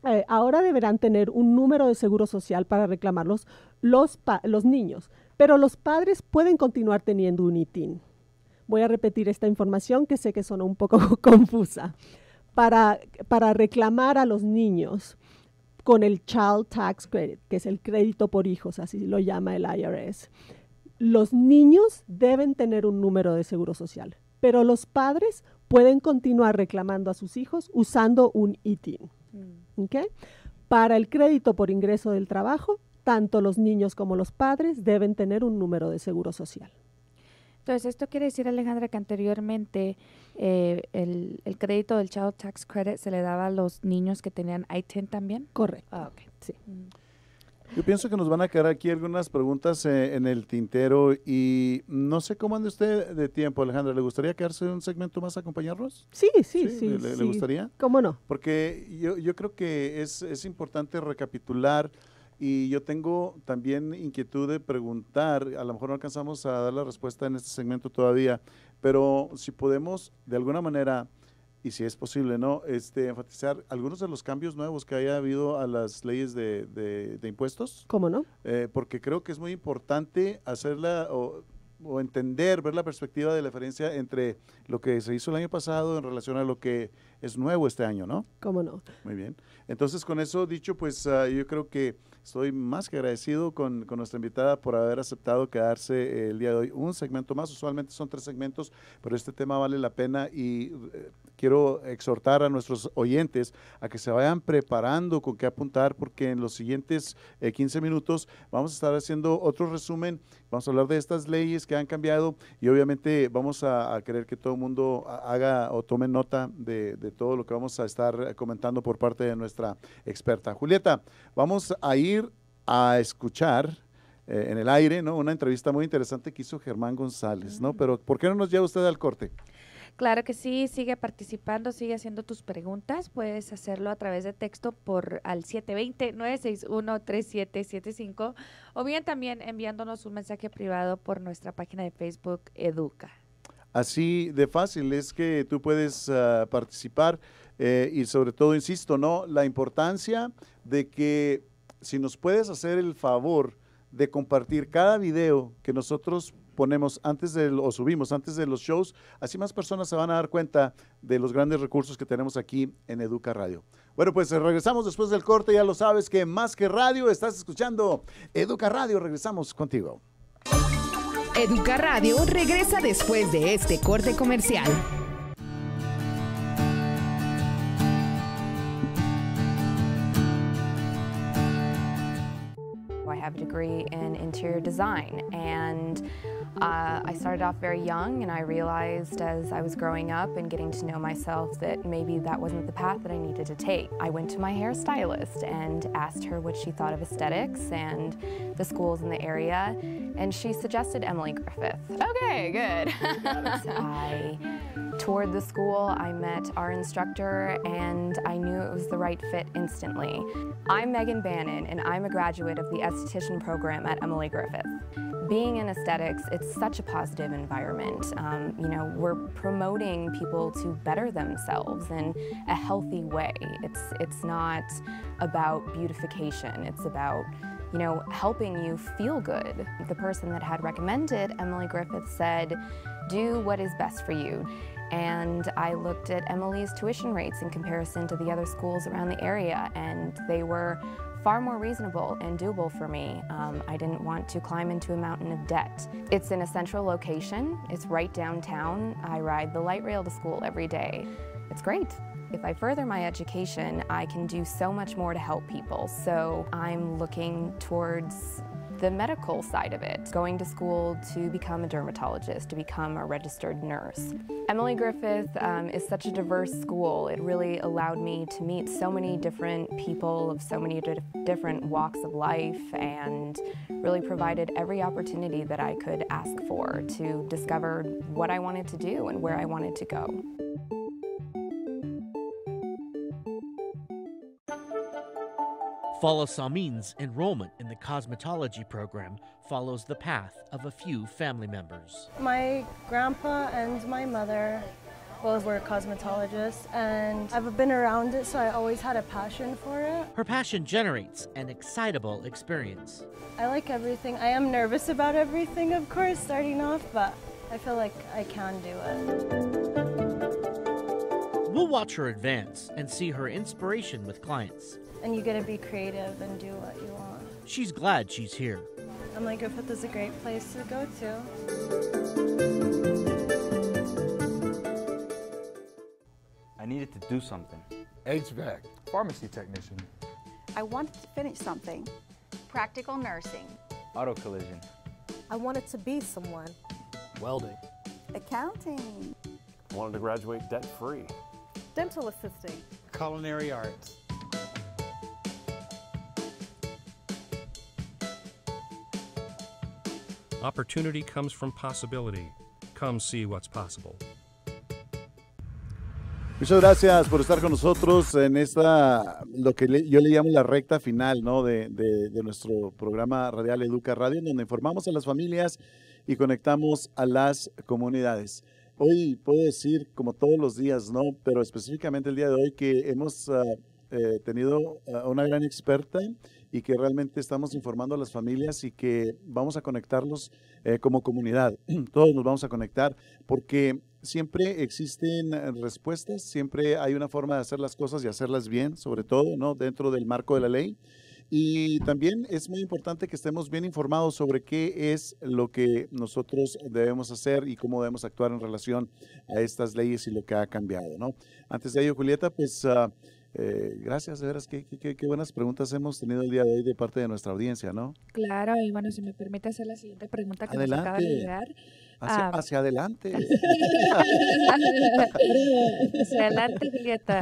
eh, ahora deberán tener un número de seguro social para reclamarlos los niños. Pero los padres pueden continuar teniendo un ITIN. Voy a repetir esta información que sé que sonó un poco confusa. Para, para reclamar a los niños con el Child Tax Credit, que es el crédito por hijos, así lo llama el IRS. Los niños deben tener un número de seguro social, pero los padres pueden continuar reclamando a sus hijos usando un ITIN. Mm. Para el crédito por ingreso del trabajo, tanto los niños como los padres deben tener un número de seguro social. Entonces, esto quiere decir, Alejandra, que anteriormente eh, el, crédito del Child Tax Credit se le daba a los niños que tenían ITIN también. Correcto. Ah, sí. Yo pienso que nos van a quedar aquí algunas preguntas eh, en el tintero y no sé cómo anda usted de tiempo, Alejandra. ¿Le gustaría quedarse un segmento más a acompañarnos? Sí, sí, sí. ¿Le, gustaría? ¿Cómo no? Porque yo, creo que es, es importante recapitular y yo tengo también inquietud de preguntar, a lo mejor no alcanzamos a dar la respuesta en este segmento todavía, pero si podemos de alguna manera y si es posible, ¿no? Este, enfatizar algunos de los cambios nuevos que haya habido a las leyes de, impuestos. ¿Cómo no? Eh, porque creo que es muy importante hacerla o, entender, ver la perspectiva de la diferencia entre lo que se hizo el año pasado en relación a lo que es nuevo este año, ¿no? ¿Cómo no? Muy bien. Entonces, con eso dicho, pues ah, yo creo que Estoy más que agradecido con, con, nuestra invitada por haber aceptado quedarse eh, el día de hoy. Un segmento más, usualmente son tres segmentos, pero este tema vale la pena y eh, quiero exhortar a nuestros oyentes a que se vayan preparando con qué apuntar, porque en los siguientes 15 eh, minutos vamos a estar haciendo otro resumen Vamos a hablar de estas leyes que han cambiado y obviamente vamos a, querer que todo el mundo haga o tome nota de, todo lo que vamos a estar comentando por parte de nuestra experta. Julieta, vamos a ir a escuchar eh, en el aire ¿no? una entrevista muy interesante que hizo Germán González, ¿no? Pero ¿por qué no nos lleva usted al corte? Claro que sí, sigue participando, sigue haciendo tus preguntas. Puedes hacerlo a través de texto por al 720-961-3775 o bien también enviándonos un mensaje privado por nuestra página de Facebook Educa. Así de fácil es que tú puedes ah, participar eh, y sobre todo, insisto, ¿no? La importancia de que si nos puedes hacer el favor de compartir cada video que nosotros ponemos antes de, o subimos antes de los shows, así más personas se van a dar cuenta de los grandes recursos que tenemos aquí en Educa Radio. Bueno, pues eh, regresamos después del corte, ya lo sabes que más que radio estás escuchando Educa Radio, regresamos contigo. Educa Radio regresa después de este corte comercial. have a degree in interior design and uh, I started off very young and I realized as I was growing up and getting to know myself that maybe that wasn't the path that I needed to take. I went to my hairstylist and asked her what she thought of aesthetics and the schools in the area and she suggested Emily Griffith. Okay, good. I toured the school, I met our instructor, and I knew it was the right fit instantly. I'm Megan Bannon, and I'm a graduate of the ST program at Emily Griffith. Being in aesthetics, it's such a positive environment. Um, you know, we're promoting people to better themselves in a healthy way. It's, it's not about beautification, it's about you know, helping you feel good. The person that had recommended Emily Griffith said, do what is best for you. And I looked at Emily's tuition rates in comparison to the other schools around the area, and they were far more reasonable and doable for me. Um, I didn't want to climb into a mountain of debt. It's in a central location, it's right downtown. I ride the light rail to school every day. It's great. If I further my education, I can do so much more to help people. So I'm looking towards the medical side of it, going to school to become a dermatologist, to become a registered nurse. Emily Griffith um, is such a diverse school. It really allowed me to meet so many different people of so many different walks of life and really provided every opportunity that I could ask for to discover what I wanted to do and where I wanted to go. Fala Samin's enrollment in the cosmetology program follows the path of a few family members. My grandpa and my mother both were cosmetologists, and I've been around it, so I always had a passion for it. Her passion generates an excitable experience. I like everything. I am nervous about everything, of course, starting off, but I feel like I can do it. We'll watch her advance and see her inspiration with clients. And you get to be creative and do what you want. She's glad she's here. I'm like, this is a great place to go to. I needed to do something. HVAC, pharmacy technician. I wanted to finish something. Practical nursing. Auto collision. I wanted to be someone. Welding. Accounting. Wanted to graduate debt free. dental assisting, culinary arts. Opportunity comes from possibility. Come see what's possible. Muchas gracias por estar con nosotros en esta, lo que yo le llamo la recta final ¿no? de, de nuestro programa radial Educa Radio, en donde informamos a las familias y conectamos a las comunidades hoy puedo decir, como todos los días, ¿no? Pero específicamente el día de hoy que hemos ah, eh, tenido una gran experta y que realmente estamos informando a las familias y que vamos a conectarlos eh, como comunidad. Todos nos vamos a conectar porque siempre existen eh, respuestas, siempre hay una forma de hacer las cosas y hacerlas bien, sobre todo, ¿no? Dentro del marco de la ley. Y también es muy importante que estemos bien informados sobre qué es lo que nosotros debemos hacer y cómo debemos actuar en relación a estas leyes y lo que ha cambiado, ¿no? Antes de ello, Julieta, pues ah, eh, gracias, de veras, qué, qué, buenas preguntas hemos tenido el día de hoy de parte de nuestra audiencia, ¿no? Claro, y bueno, si me permite hacer la siguiente pregunta que Adelante. nos acaba de llegar. Ah, hacia, adelante. hacia adelante, Julieta.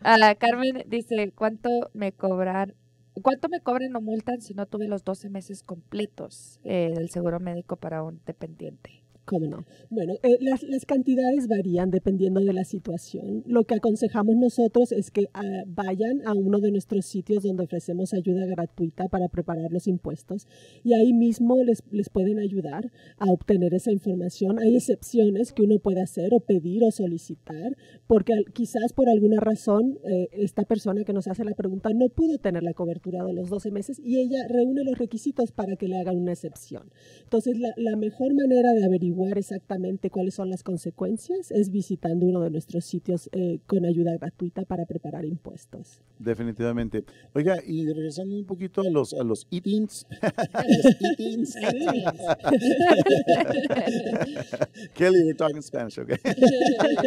A la ah, Carmen dice, ¿cuánto me cobran? ¿Cuánto me cobran o multan si no tuve los 12 meses completos eh, del seguro médico para un dependiente? no? Bueno, eh, las, cantidades varían dependiendo de la situación. Lo que aconsejamos nosotros es que ah, vayan a uno de nuestros sitios donde ofrecemos ayuda gratuita para preparar los impuestos y ahí mismo les, pueden ayudar a obtener esa información. Hay excepciones que uno puede hacer o pedir o solicitar porque quizás por alguna razón eh, esta persona que nos hace la pregunta no pudo tener la cobertura de los 12 meses y ella reúne los requisitos para que le hagan una excepción. Entonces, la, la mejor manera de averiguar exactamente cuáles son las consecuencias es visitando uno de nuestros sitios eh, con ayuda gratuita para preparar impuestos. Definitivamente. Oiga, y regresando un poquito a los a los eatings. Kelly, we're talking Spanish, okay?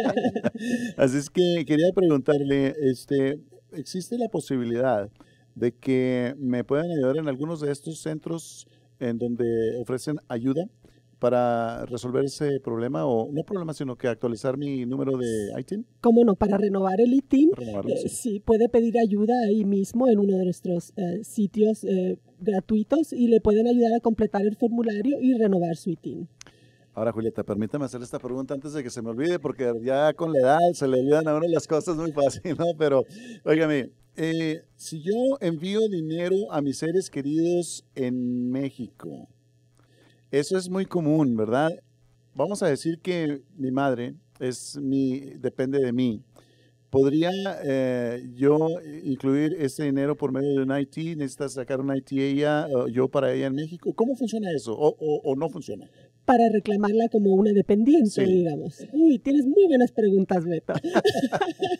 Así es que quería preguntarle, este, ¿existe la posibilidad de que me puedan ayudar en algunos de estos centros en donde ofrecen ayuda para resolver ese problema, o no problema, sino que actualizar mi número de ITIN? ¿Cómo no? Para renovar el ITIN, eh, sí. puede pedir ayuda ahí mismo en uno de nuestros eh, sitios eh, gratuitos y le pueden ayudar a completar el formulario y renovar su ITIN. Ahora, Julieta, permítame hacer esta pregunta antes de que se me olvide, porque ya con la edad se le ayudan a uno las cosas muy fácil, ¿no? Pero, óigame, si yo envío dinero a mis seres queridos en México, eso es muy común, ¿verdad? Vamos a decir que mi madre es mi, depende de mí. ¿Podría eh, yo incluir ese dinero por medio de un IT? ¿Necesitas sacar un IT ella, yo para ella en México? ¿Cómo funciona eso? o no funciona? para reclamarla como una dependiente, digamos. Uy, tienes muy buenas preguntas, Beto.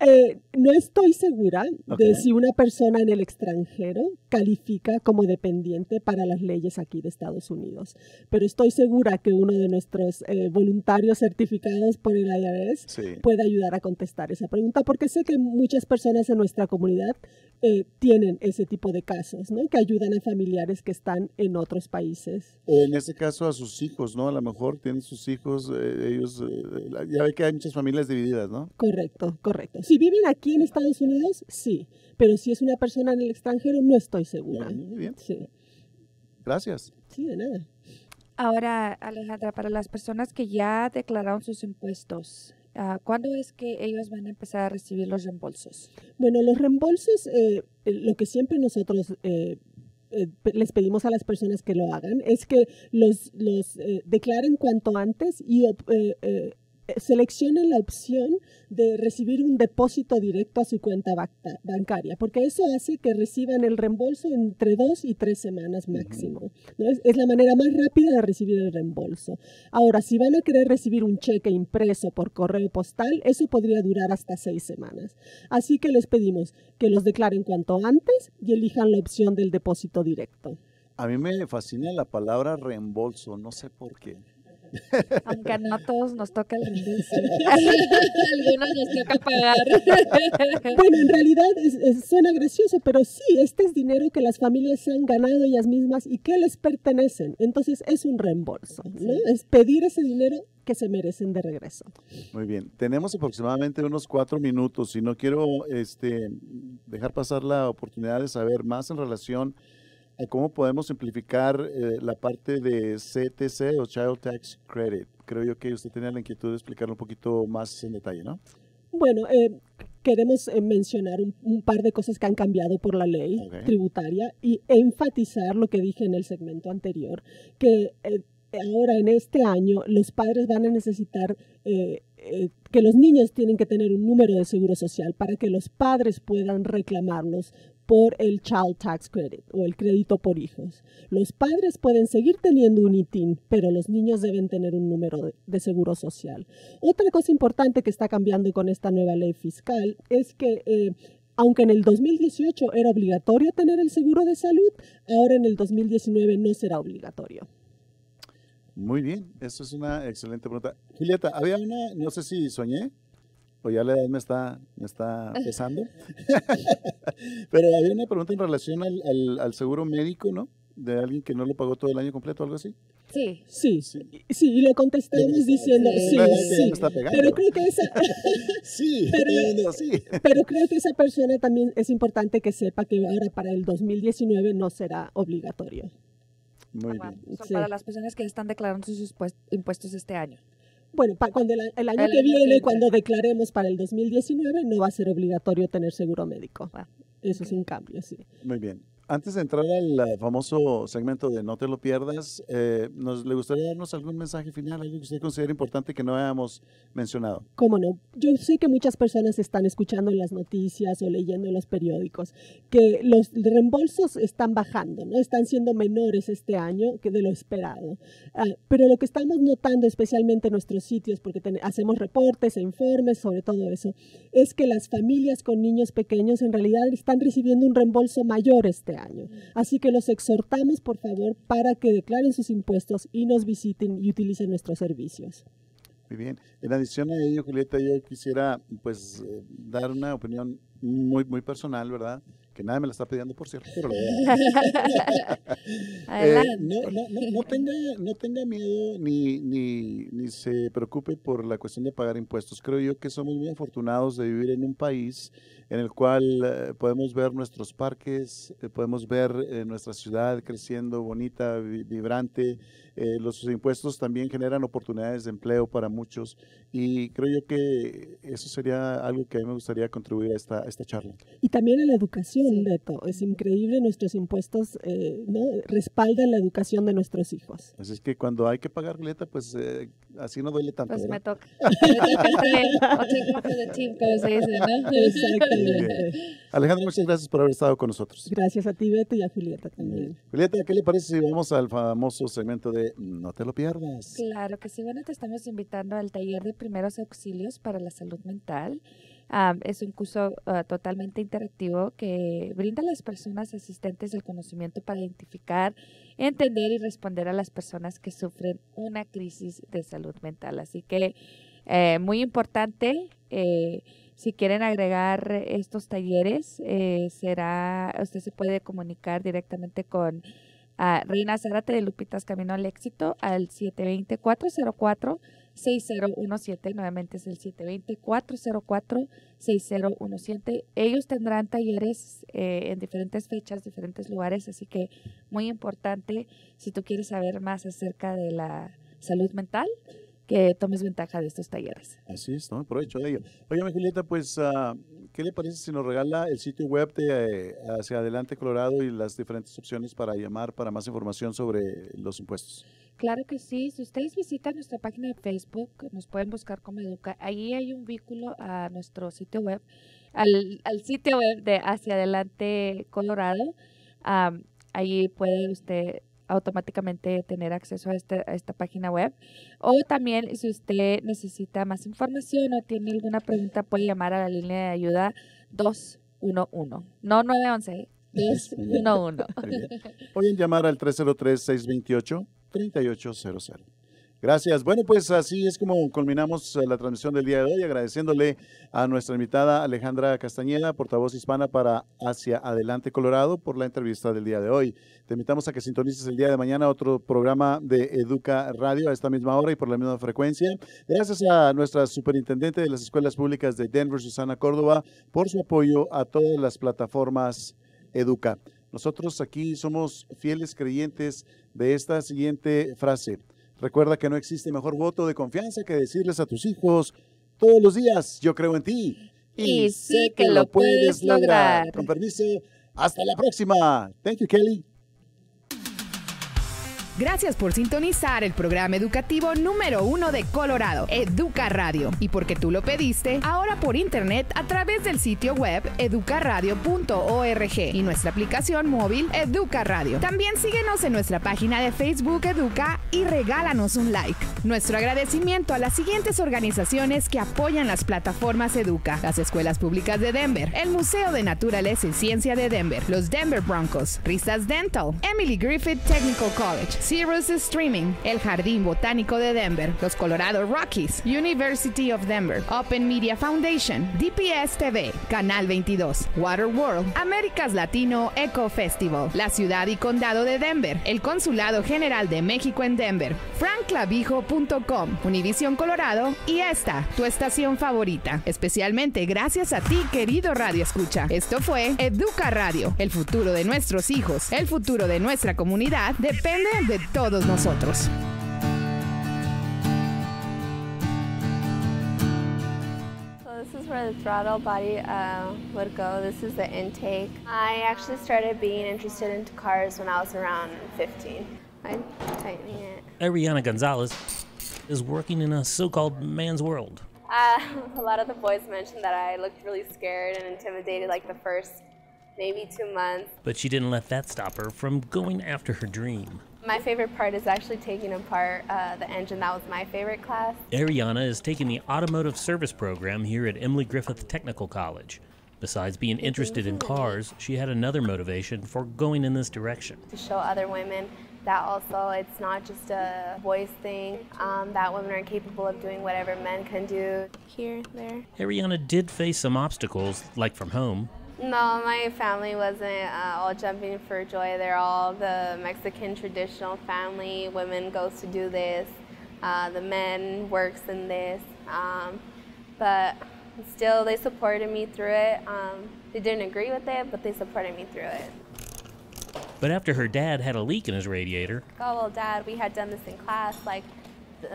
Eh, no estoy segura de si una persona en el extranjero califica como dependiente para las leyes aquí de Estados Unidos, pero estoy segura que uno de nuestros eh, voluntarios certificados por el IRS puede ayudar a contestar esa pregunta, porque sé que muchas personas en nuestra comunidad eh, tienen ese tipo de casos, ¿no? Que ayudan a familiares que están en otros países. En ese caso, a sus hijos, ¿no? A lo mejor tienen sus hijos, eh, ellos, eh, ya ve que hay muchas familias divididas, ¿no? Correcto, correcto. Si viven aquí en Estados Unidos, sí, pero si es una persona en el extranjero, no estoy segura. Muy bien. Sí. Gracias. Sí, de nada. Ahora, Alejandra, para las personas que ya declararon sus impuestos, ah, ¿cuándo es que ellos van a empezar a recibir los reembolsos? Bueno, los reembolsos, eh, lo que siempre nosotros eh, les pedimos a las personas que lo hagan, es que los, los eh, declaren cuanto antes y eh, eh, Seleccionen la opción de recibir un depósito directo a su cuenta bancaria, porque eso hace que reciban el reembolso entre dos y tres semanas máximo. Es, es, la manera más rápida de recibir el reembolso. Ahora, si van a querer recibir un cheque impreso por correo postal, eso podría durar hasta seis semanas. Así que les pedimos que los declaren cuanto antes y elijan la opción del depósito directo. A mí me fascina la palabra reembolso, no sé por qué. Aunque a todos nos toca el Algunos nos toca pagar. Bueno, en realidad suena gracioso, pero sí, este es dinero que las familias se han ganado ellas mismas y que les pertenecen. Entonces es un reembolso, Es pedir ese dinero que se merecen de regreso. Muy bien, tenemos aproximadamente unos cuatro minutos y no quiero este, dejar pasar la oportunidad de saber más en relación eh, cómo podemos simplificar eh, la parte de CTC o Child Tax Credit. Creo yo que usted tenía la inquietud de explicarlo un poquito más en detalle, ¿no? Bueno, eh, queremos mencionar un, par de cosas que han cambiado por la ley tributaria y enfatizar lo que dije en el segmento anterior, que ahora en este año los padres van a necesitar que los niños tienen que tener un número de seguro social para que los padres puedan reclamarlos por el Child Tax Credit o el crédito por hijos. Los padres pueden seguir teniendo un ITIN, pero los niños deben tener un número de, seguro social. Otra cosa importante que está cambiando con esta nueva ley fiscal es que eh, aunque en el 2018 era obligatorio tener el seguro de salud, ahora en el 2019 no será obligatorio. Muy bien, eso es una excelente pregunta. Julieta, había una, no sé si soñé, o pues ya la edad me está, está pesando. Pero había una pregunta en relación al, seguro médico, ¿no? De alguien que no lo pagó todo el año completo, algo así. Sí. Sí, sí, sí y le contestamos diciendo, sí, sí, pero creo que esa, pero, creo que esa persona también es importante que sepa que ahora para el 2019 no será obligatorio. Muy bien. para las personas que están declarando sus impuestos este año. Bueno, para cuando el, año que viene, cuando declaremos para el 2019, no va a ser obligatorio tener seguro médico. Eso es un cambio, sí. Muy bien. Antes de entrar al famoso segmento de No te lo pierdas, eh, nos, ¿le gustaría darnos algún mensaje final, algo que usted considera importante que no hayamos mencionado? Cómo no. Yo sé que muchas personas están escuchando las noticias o leyendo los periódicos que los reembolsos están bajando, ¿no? están siendo menores este año que de lo esperado. Ah, pero lo que estamos notando, especialmente en nuestros sitios, porque hacemos reportes e informes sobre todo eso, es que las familias con niños pequeños en realidad están recibiendo un reembolso mayor este año año. Así que los exhortamos, por favor, para que declaren sus impuestos y nos visiten y utilicen nuestros servicios. Muy bien. En adición a ello, Julieta, yo quisiera pues eh, dar una opinión muy, muy personal, ¿verdad? que nadie me la está pidiendo, por cierto, pero eh, no, no, no, tenga, no, tenga, miedo ni, ni, ni se preocupe por la cuestión de pagar impuestos. Creo yo que somos muy afortunados de vivir en un país en el cual eh, podemos ver nuestros parques, eh, podemos ver nuestra ciudad creciendo bonita, vibrante, eh, los impuestos también generan oportunidades de empleo para muchos y creo yo que eso sería algo que a mí me gustaría contribuir a esta, esta charla. Y también a la educación, Beto. Es increíble, nuestros impuestos eh, ¿no? respaldan la educación de nuestros hijos. Así es que cuando hay que pagar Julieta, pues eh, así no duele tanto. Pues me toca. Alejandro, muchas gracias por haber estado con nosotros. Gracias a ti, Beto, y a Julieta también. Julieta, ¿qué le parece si vamos al famoso segmento de no te lo pierdas. Claro que sí. Bueno, te estamos invitando al taller de primeros auxilios para la salud mental. Ah, es un curso ah, totalmente interactivo que brinda a las personas asistentes el conocimiento para identificar, entender y responder a las personas que sufren una crisis de salud mental. Así que eh, muy importante. Eh, si quieren agregar estos talleres, eh, será usted se puede comunicar directamente con a Reina Zárate de Lupitas Camino al Éxito al 720-404-6017. Nuevamente es el 720-404-6017. Ellos tendrán talleres eh, en diferentes fechas, diferentes lugares, así que muy importante si tú quieres saber más acerca de la salud mental que tomes ventaja de estos talleres. Así es, ¿no? Aprovecho de ello. Oye, Julieta, pues, ah, ¿qué le parece si nos regala el sitio web de Hacia Adelante Colorado y las diferentes opciones para llamar para más información sobre los impuestos? Claro que sí. Si ustedes visitan nuestra página de Facebook, nos pueden buscar como Educa. Ahí hay un vínculo a nuestro sitio web, al, sitio web de Hacia Adelante Colorado. ahí puede usted automáticamente tener acceso este, a, esta página web. O también si usted necesita más información o tiene alguna pregunta, puede llamar a la línea de ayuda 211. No 911, 211. Pueden llamar al 303-628-3800. Gracias. Bueno, pues así es como culminamos eh, la transmisión del día de hoy, agradeciéndole a nuestra invitada Alejandra Castañeda, portavoz hispana para Hacia Adelante Colorado, por la entrevista del día de hoy. Te invitamos a que sintonices el día de mañana otro programa de Educa Radio a esta misma hora y por la misma frecuencia. Gracias a nuestra superintendente de las escuelas públicas de Denver, Susana Córdoba, por su apoyo a todas las plataformas Educa. Nosotros aquí somos fieles creyentes de esta siguiente frase Recuerda que no existe mejor voto de confianza que decirles a tus hijos todos los días, yo creo en ti. Y, sé que, lo puedes lograr. Con permiso, hasta la próxima. Thank you, Kelly. Gracias por sintonizar el programa educativo número uno de Colorado, Educa Radio. Y porque tú lo pediste, ahora por internet a través del sitio web educaradio.org y nuestra aplicación móvil Educa Radio. También síguenos en nuestra página de Facebook Educa y regálanos un like. Nuestro agradecimiento a las siguientes organizaciones que apoyan las plataformas Educa, las escuelas públicas de Denver, el Museo de Naturaleza y Ciencia de Denver, los Denver Broncos, Risas Dental, Emily Griffith Technical College, Sirius Streaming, el Jardín Botánico de Denver, los Colorado Rockies, University of Denver, Open Media Foundation, DPS TV, Canal 22, Water World, Américas Latino Eco Festival, la ciudad y condado de Denver, el Consulado General de México en Denver, franclavijo.com, Univision Colorado y esta, tu estación favorita. Especialmente gracias a ti, querido Radio Escucha. Esto fue Educa Radio, el futuro de nuestros hijos, el futuro de nuestra comunidad depende de de todos nosotros. this is where the throttle body uh, would go. This is the intake. I actually started being interested in cars when I was around 15. I'm tightening it. Ariana Gonzalez is working in a so-called man's world. Uh, a lot of the boys mentioned that I looked really scared and intimidated like the first maybe two months. But she didn't let that stop her from going after her dream. My favorite part is actually taking apart uh, the engine. That was my favorite class. Ariana is taking the automotive service program here at Emily Griffith Technical College. Besides being interested in cars, she had another motivation for going in this direction. To show other women that also it's not just a voice thing, um, that women are capable of doing whatever men can do. Here, there. Ariana did face some obstacles, like from home, no, my family wasn't uh, all jumping for joy. They're all the Mexican traditional family. Women goes to do this. Uh, the men works in this. Um, but still, they supported me through it. Um, they didn't agree with it, but they supported me through it. But after her dad had a leak in his radiator. Oh, well, dad, we had done this in class. Like,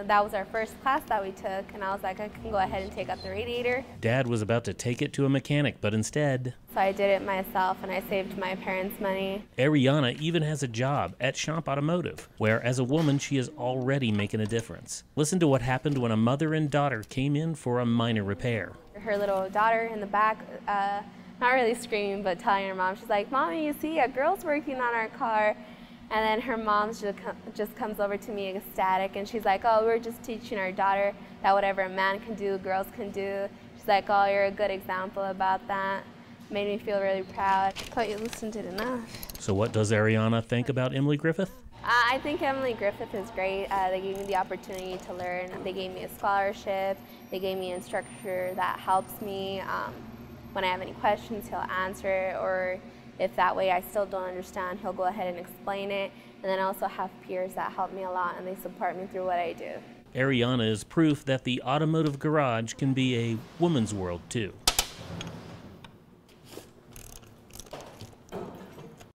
that was our first class that we took, and I was like, I can go ahead and take out the radiator. Dad was about to take it to a mechanic, but instead. So I did it myself, and I saved my parents' money. Ariana even has a job at Shop Automotive, where as a woman, she is already making a difference. Listen to what happened when a mother and daughter came in for a minor repair. Her little daughter in the back. Uh, not really screaming, but telling her mom, she's like, Mommy, you see, a girl's working on our car. And then her mom just comes over to me ecstatic and she's like, oh, we're just teaching our daughter that whatever a man can do, girls can do. She's like, oh, you're a good example about that. Made me feel really proud. Thought you listened to enough. So what does Ariana think about Emily Griffith? Uh, I think Emily Griffith is great. Uh, they gave me the opportunity to learn. They gave me a scholarship. They gave me an instructor that helps me. Um, when I have any questions, he'll answer it or if that way I still don't understand, he'll go ahead and explain it. And then I also have peers that help me a lot and they support me through what I do. Ariana is proof that the automotive garage can be a woman's world too.